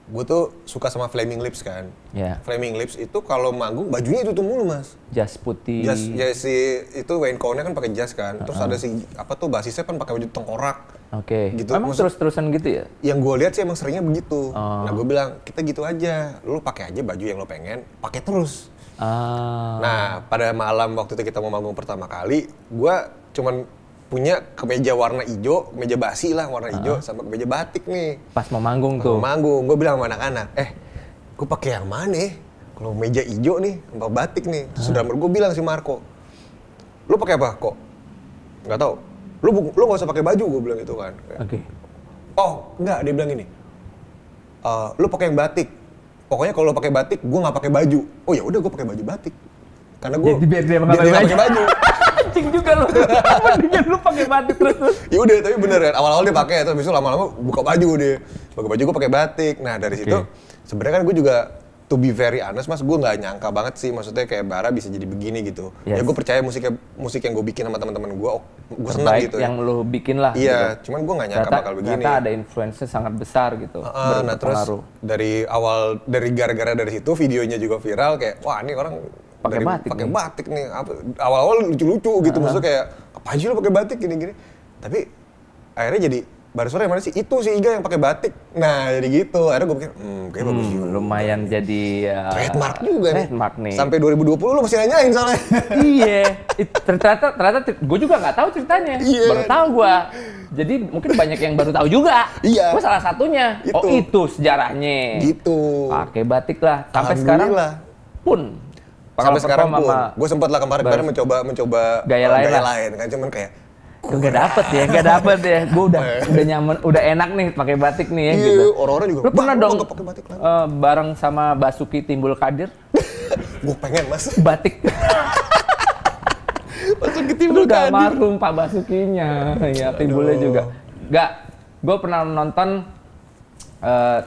gue tuh suka sama Flaming Lips kan. Yeah. Flaming Lips itu kalau manggung bajunya itu tuh mulu mas. Jas putih. Jas, jas ya si itu Wayne Cowney kan pakai jas kan. Terus uh huh ada si apa tuh basisnya kan pakai baju tengkorak. Oke. Okay. Gitu. Emang terus terusan gitu ya? Yang gue lihat sih emang seringnya begitu. Oh. Nah gue bilang kita gitu aja. Lu pakai aja baju yang lo pengen, pakai terus. Ah. Nah pada malam waktu itu kita mau manggung pertama kali, gue cuman punya kemeja warna hijau, kemeja basi lah warna hijau, uh -huh. sama kemeja batik nih. Pas mau manggung tuh. Mau manggung, gue bilang sama anak-anak, eh, gue pakai yang mana? Ya? Kalau meja hijau nih, sama batik nih. Terus uh -huh. gue bilang si Marco, lu pakai apa kok? Gak tau. Lu lu gak usah pakai baju, gue bilang gitu kan. Oke. Okay. Oh, enggak, dia bilang gini. Uh, lu pakai yang batik. Pokoknya kalau lu pakai batik, gue nggak pakai baju. Oh ya udah, gue pakai baju batik. Karena gue. Jadi biar dia nggak pakai baju kucing juga lu. Mendingan lu pakai batik terus. ya udah, tapi bener kan. Awal-awal dia pakai, terus habis lama-lama buka baju dia. Buka baju gue pakai batik. Nah dari situ okay. sebenarnya kan gue juga to be very honest mas gue nggak nyangka banget sih maksudnya kayak bara bisa jadi begini gitu ya yes. ya gue percaya musik musik yang gue bikin sama teman-teman gue oh, gue senang gitu ya. yang ya. lo bikin lah iya gitu. cuman gue nggak nyangka ternyata, bakal begini ternyata ada influence sangat besar gitu uh, nah terus dari awal dari gara-gara dari situ videonya juga viral kayak wah ini orang pakai batik pakai batik nih awal-awal lucu-lucu gitu uh-huh. maksudnya kayak apa aja lo pakai batik gini-gini tapi akhirnya jadi baru sore mana sih? Itu si Iga yang pakai batik. Nah, jadi gitu. Akhirnya gue pikir, hmm, kayak bagus hmm, juga. lumayan lumayan jadi... Uh, trademark juga nih. Trademark nih. Sampai 2020 lo masih nanyain soalnya. (laughs) iya. ternyata, ternyata gue juga nggak tahu ceritanya. Iya. Baru tahu gue. Jadi mungkin banyak yang baru tahu juga. Iya. Gue salah satunya. Oh, itu. Oh, itu sejarahnya. Gitu. Pakai batik lah. Sampai sekarang pun Pak Sampai sekarang pun, gue sempat lah kemarin-kemarin mencoba mencoba gaya lain, gaya lain kan, cuman kayak Gue gak dapet ya, gak dapet ya. Gue udah (laughs) udah nyaman, udah enak nih pakai batik nih ya Iyi, gitu. Orang-orang juga. Lu pernah dong batik lagi. Uh, bareng sama Basuki Timbul Kadir? (laughs) gue pengen mas. Batik. (laughs) Basuki Timbul Kadir. Udah marhum Pak Basukinya, ya timbulnya juga. Gak, gue pernah nonton uh, eh,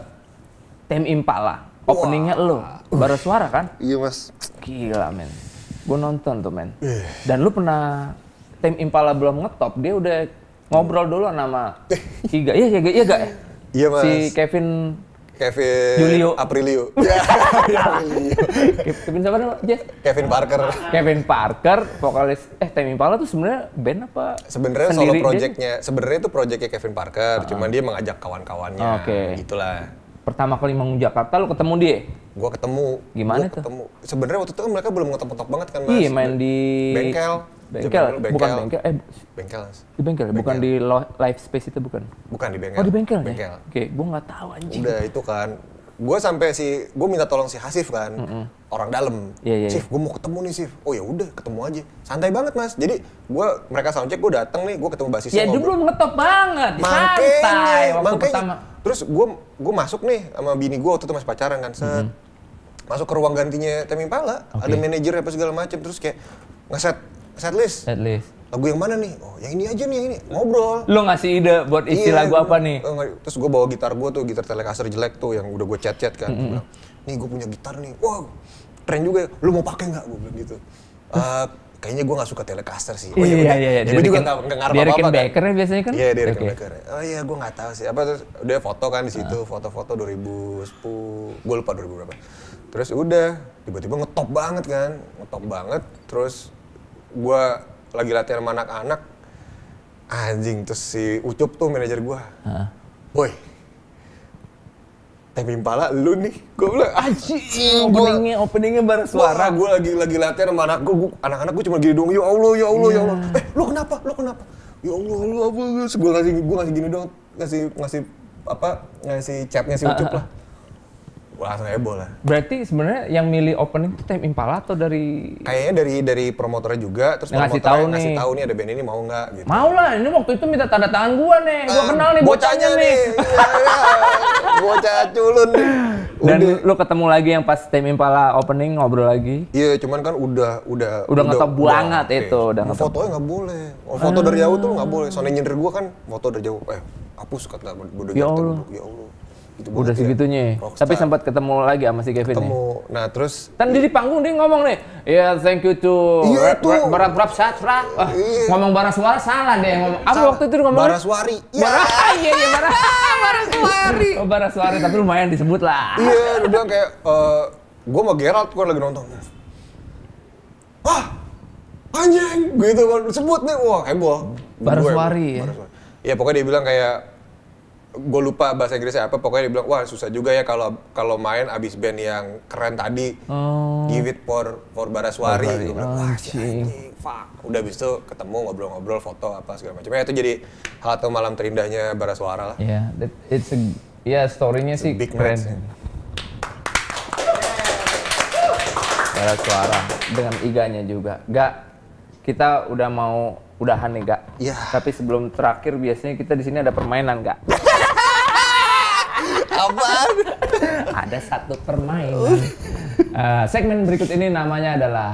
Tim Impala. Openingnya lo, baru suara kan? Iya mas. Gila men. Gue nonton tuh men. Eh. Dan lu pernah tim Impala belum ngetop, dia udah ngobrol dulu nama eh. Iga. Iya, iya, iya, iya, Iya mas. Si Kevin Kevin Julio Aprilio. (laughs) Iya, Kevin siapa nama? Jess? Kevin Parker. Kevin Parker, vokalis eh tim Impala tuh sebenarnya band apa? Sebenarnya solo projectnya, sebenarnya itu projectnya Kevin Parker, uh ah. -huh. cuman dia mengajak kawan-kawannya. Oke. Okay. Itulah pertama kali mau Jakarta lu ketemu dia? Gua ketemu. Gimana gua tuh? Ketemu. Sebenarnya waktu itu kan mereka belum ngotot ngetop banget kan, iya, Mas. Iya, main di bengkel. Bengkel. bengkel. bukan bengkel. Eh, bengkel. Di bengkel, ya? bengkel. bukan di live space itu bukan. Bukan di bengkel. Oh, di bengkel. Ya? Bengkel. Ya? Oke, okay. gua nggak tahu anjing. Udah itu kan. gua sampai si gua minta tolong si Hasif kan, mm -hmm. orang dalam. Yeah, yeah, iya. Sif, gue mau ketemu nih Sif. Oh ya udah, ketemu aja. Santai banget mas. Jadi gua, mereka soundcheck gua datang nih, gua ketemu basisnya. Ya dulu ngetop banget. Makanya, Santai. Waktu makanya, pertama terus gue gue masuk nih sama bini gue waktu itu masih pacaran kan set mm -hmm. masuk ke ruang gantinya Temi Pala okay. ada manajer apa segala macem, terus kayak ngeset set list set list lagu yang mana nih? Oh, yang ini aja nih, yang ini. Ngobrol. Lo ngasih ide buat isi iya, lagu apa nih? Oh, terus gue bawa gitar gue tuh, gitar Telecaster jelek tuh yang udah gue cat-cat kan. Mm -hmm. Bilang, nih gue punya gitar nih, wow keren juga lo ya. Lu mau pakai nggak? Gue bilang gitu. Uh, kayaknya gue gak suka Telecaster sih. Oh, iya, iya, iya. Ya, gue juga nggak ngarep apa-apa. Dia kan Baker kan biasanya kan? Iya, yeah, dia okay. Baker. Oh iya, gue nggak tahu sih. Apa terus udah foto kan di situ, ah. foto-foto 2010, gue lupa 2000 berapa. Terus udah, tiba-tiba ngetop banget kan, ngetop banget. Terus gue lagi latihan sama anak-anak, anjing terus si Ucup tuh manajer gue. Ah. Boy, tapi Impala lu nih gue bilang aji openingnya gua, openingnya bareng suara gue lagi lagi latihan sama anak gue anak-anak gue cuma gini dong ya allah ya allah yeah. ya iya. allah eh lu kenapa lu kenapa ya allah lu apa gue ngasih gue ngasih gini dong ngasih ngasih apa ngasih capnya si ucup uh, uh, uh. lah langsung heboh lah. Berarti sebenarnya yang milih opening itu Tim Impala atau dari kayaknya dari dari promotornya juga terus yang ngasih tahu ngasih tahu nih ada band ini mau nggak gitu. Mau lah, ini waktu itu minta tanda tangan gua nih. Gua um, kenal nih bocahnya, bocahnya nih. nih. (laughs) Iya, iya. Bocah culun nih. Udah. Dan lu ketemu lagi yang pas Tim Impala opening ngobrol lagi? Iya, cuman kan udah udah udah, udah ngetop banget okay. itu, udah ngetop. Fotonya nggak boleh. Oh, foto ah. dari jauh tuh nggak ah. boleh. Soalnya nyender gua kan foto dari jauh. Eh, hapus kata bodoh ya gitu. Ya Allah gitu udah segitunya. Ya, Tapi sempat ketemu lagi sama si Kevin ketemu. nih. Ya? Nah, terus kan di panggung dia ngomong nih, "Ya yeah, thank you to Iya tuh. Barat Satra." Iya. Ah, ngomong Baraswara salah deh ngomong. Apa waktu itu ngomong? Baraswari. iya (laughs) ah, iya iya Baras. (laughs) Baraswari. Oh, Baraswari tapi lumayan disebut lah. Iya, dia bilang kayak eh, gue mau Gerald gue lagi nonton. Wah, anjing, gitu kan sebut nih, wah heboh. Baraswari. Ya? Baraswari. Ya pokoknya dia bilang kayak gue lupa bahasa Inggrisnya apa pokoknya dia bilang wah susah juga ya kalau kalau main abis band yang keren tadi oh. give it for for Baraswari oh, gue bilang wah si fuck udah abis itu ketemu ngobrol-ngobrol foto apa segala macam ya itu jadi hal atau malam terindahnya Baraswara lah Iya, yeah, it's a ya yeah, storynya sih big keren Baraswara dengan iganya juga gak kita udah mau udahan nih gak? Yeah. Tapi sebelum terakhir biasanya kita di sini ada permainan gak? (laughs) Apaan? Ada satu permainan. Uh, segmen berikut ini namanya adalah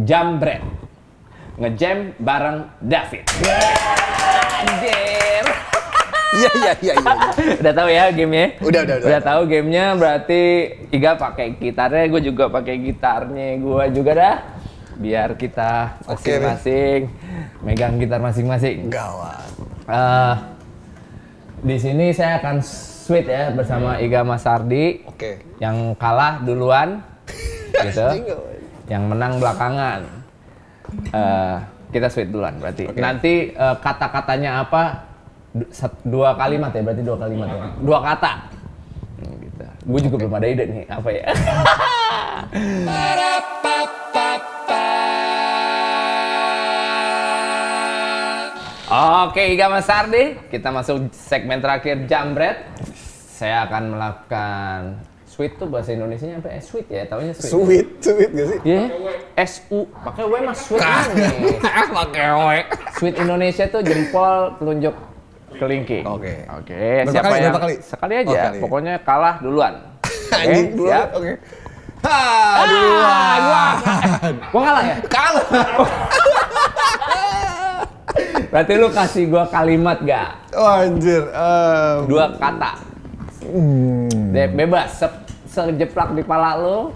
Jambret. Ngejam bareng David. Jam. Iya iya iya iya. Udah tahu ya gamenya? Udah udah udah. Udah tahu gamenya berarti Iga pakai gitarnya, gue juga pakai gitarnya, gue juga dah. Biar kita masing-masing okay, megang gitar masing-masing. Gawat. Uh, di sini saya akan Sweet ya bersama hmm. Iga Mas Sardi. Oke. Okay. Yang kalah duluan (laughs) gitu. yang menang belakangan. Uh, kita sweet duluan berarti. Okay. Nanti uh, kata-katanya apa? Dua kalimat ya, berarti dua kalimat ya. Dua kata. Hmm, gitu. Gue juga okay. belum ada ide nih, apa ya? (laughs) Oke, Iga Mas Sardi, kita masuk segmen terakhir Jambret saya akan melakukan sweet tuh bahasa Indonesia nya apa ya? Sweet ya, tahunya sweet. Sweet, ya? sweet gak sih? Iya. Yeah. S U pakai W mas sweet nih? (laughs) pakai W. Sweet Indonesia tuh jempol telunjuk kelingking. Oke. Okay. Oke, okay. siapa kali, yang kali? sekali aja. okay. Oh, pokoknya kalah duluan. (laughs) oke okay, duluan. Oke. Okay. Ha, ah, ah, gua, (laughs) gua kalah ya? Kalah. Berarti lu kasih gua kalimat gak? Oh, anjir. Um, Dua kata. Hmm. Deh, bebas, se sejeplak di pala lo.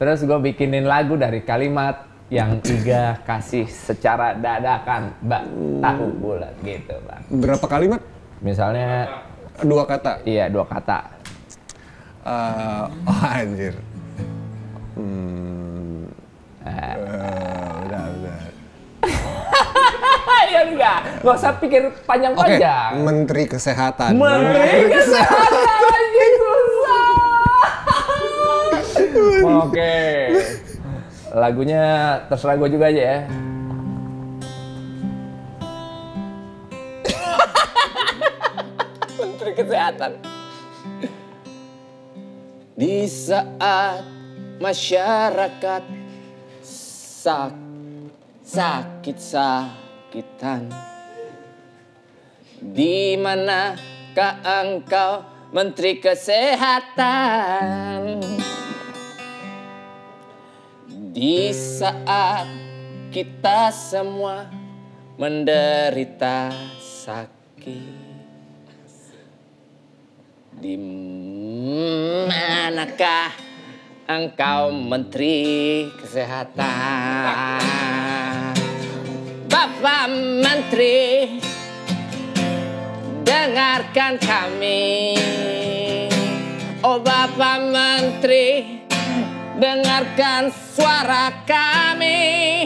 Terus gue bikinin lagu dari kalimat yang Iga kasih secara dadakan, Mbak. Tahu hmm. bulat gitu, Bang. Berapa kalimat? Misalnya dua kata. Iya, dua kata. Uh, oh, anjir. Hmm. Uh, ya enggak. Iya, iya. Enggak usah pikir panjang-panjang. Okay. Menteri Kesehatan. Menteri, Kesehatan. Anjing susah. Oke. Okay. Lagunya terserah gue juga aja ya. Menteri Kesehatan. Di saat masyarakat sak sakit sakit kesakitan Di manakah engkau Menteri Kesehatan Di saat kita semua menderita sakit Di manakah engkau Menteri Kesehatan Bapak Menteri Dengarkan kami Oh Bapak Menteri Dengarkan suara kami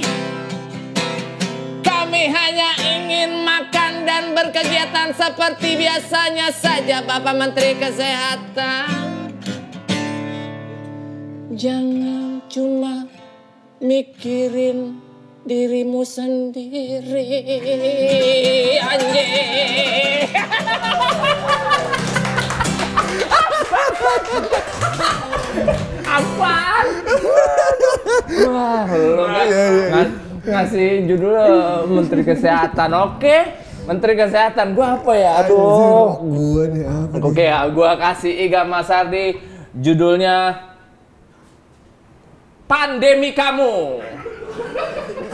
Kami hanya ingin makan dan berkegiatan seperti biasanya saja Bapak Menteri Kesehatan Jangan cuma mikirin dirimu sendiri anjing apaan iya, iya, iya. wah ngasih judul eh, menteri kesehatan oke okay. Menteri Kesehatan, gua apa ya? Aduh, Aduh gua nih apa? Oke okay, ya, gua kasih Iga Mas Ardi judulnya Pandemi Kamu.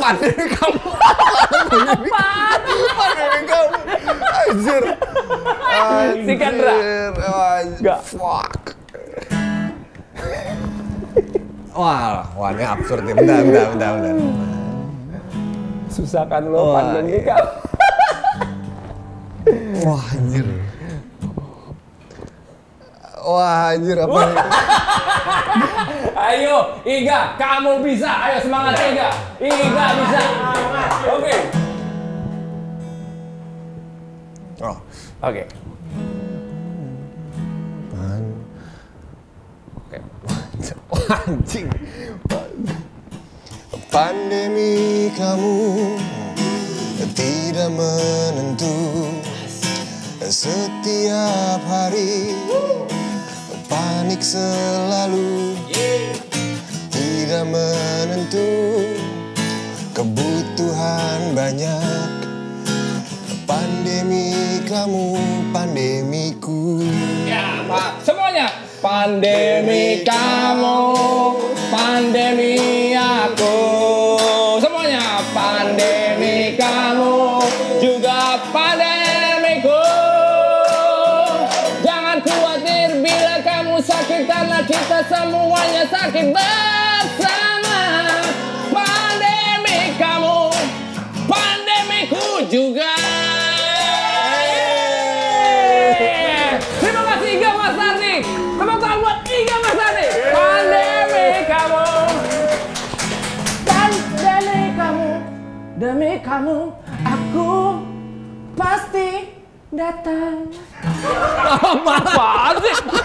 Pan ini (laughs) kamu. Pan. Pan ini kamu. Anjir. Anjir. Si Enggak. Fuck. Wah, wah ini absurd ya, Bentar, bentar, bentar, bentar. Susah kan lo, Pan dan oh, iya. Wah, anjir. Wah anjir apa ini? (laughs) Ayo Iga, kamu bisa. Ayo semangat Iga. Iga bisa. Oke. Okay. Oh. Oke. Okay. Pan. Oke. Okay. Anjing. Pandemi kamu tidak menentu setiap hari. Woo! panik selalu Tidak menentu Kebutuhan banyak Pandemi kamu, pandemiku Ya semuanya Pandemi kamu bersama pandemi kamu, pandemi ku juga. Terima kasih Iga Mas Ardi. Terima kasih buat Iga Mas Ardi. Pandemi kamu, pandemi kamu, demi kamu aku pasti datang. Apa sih?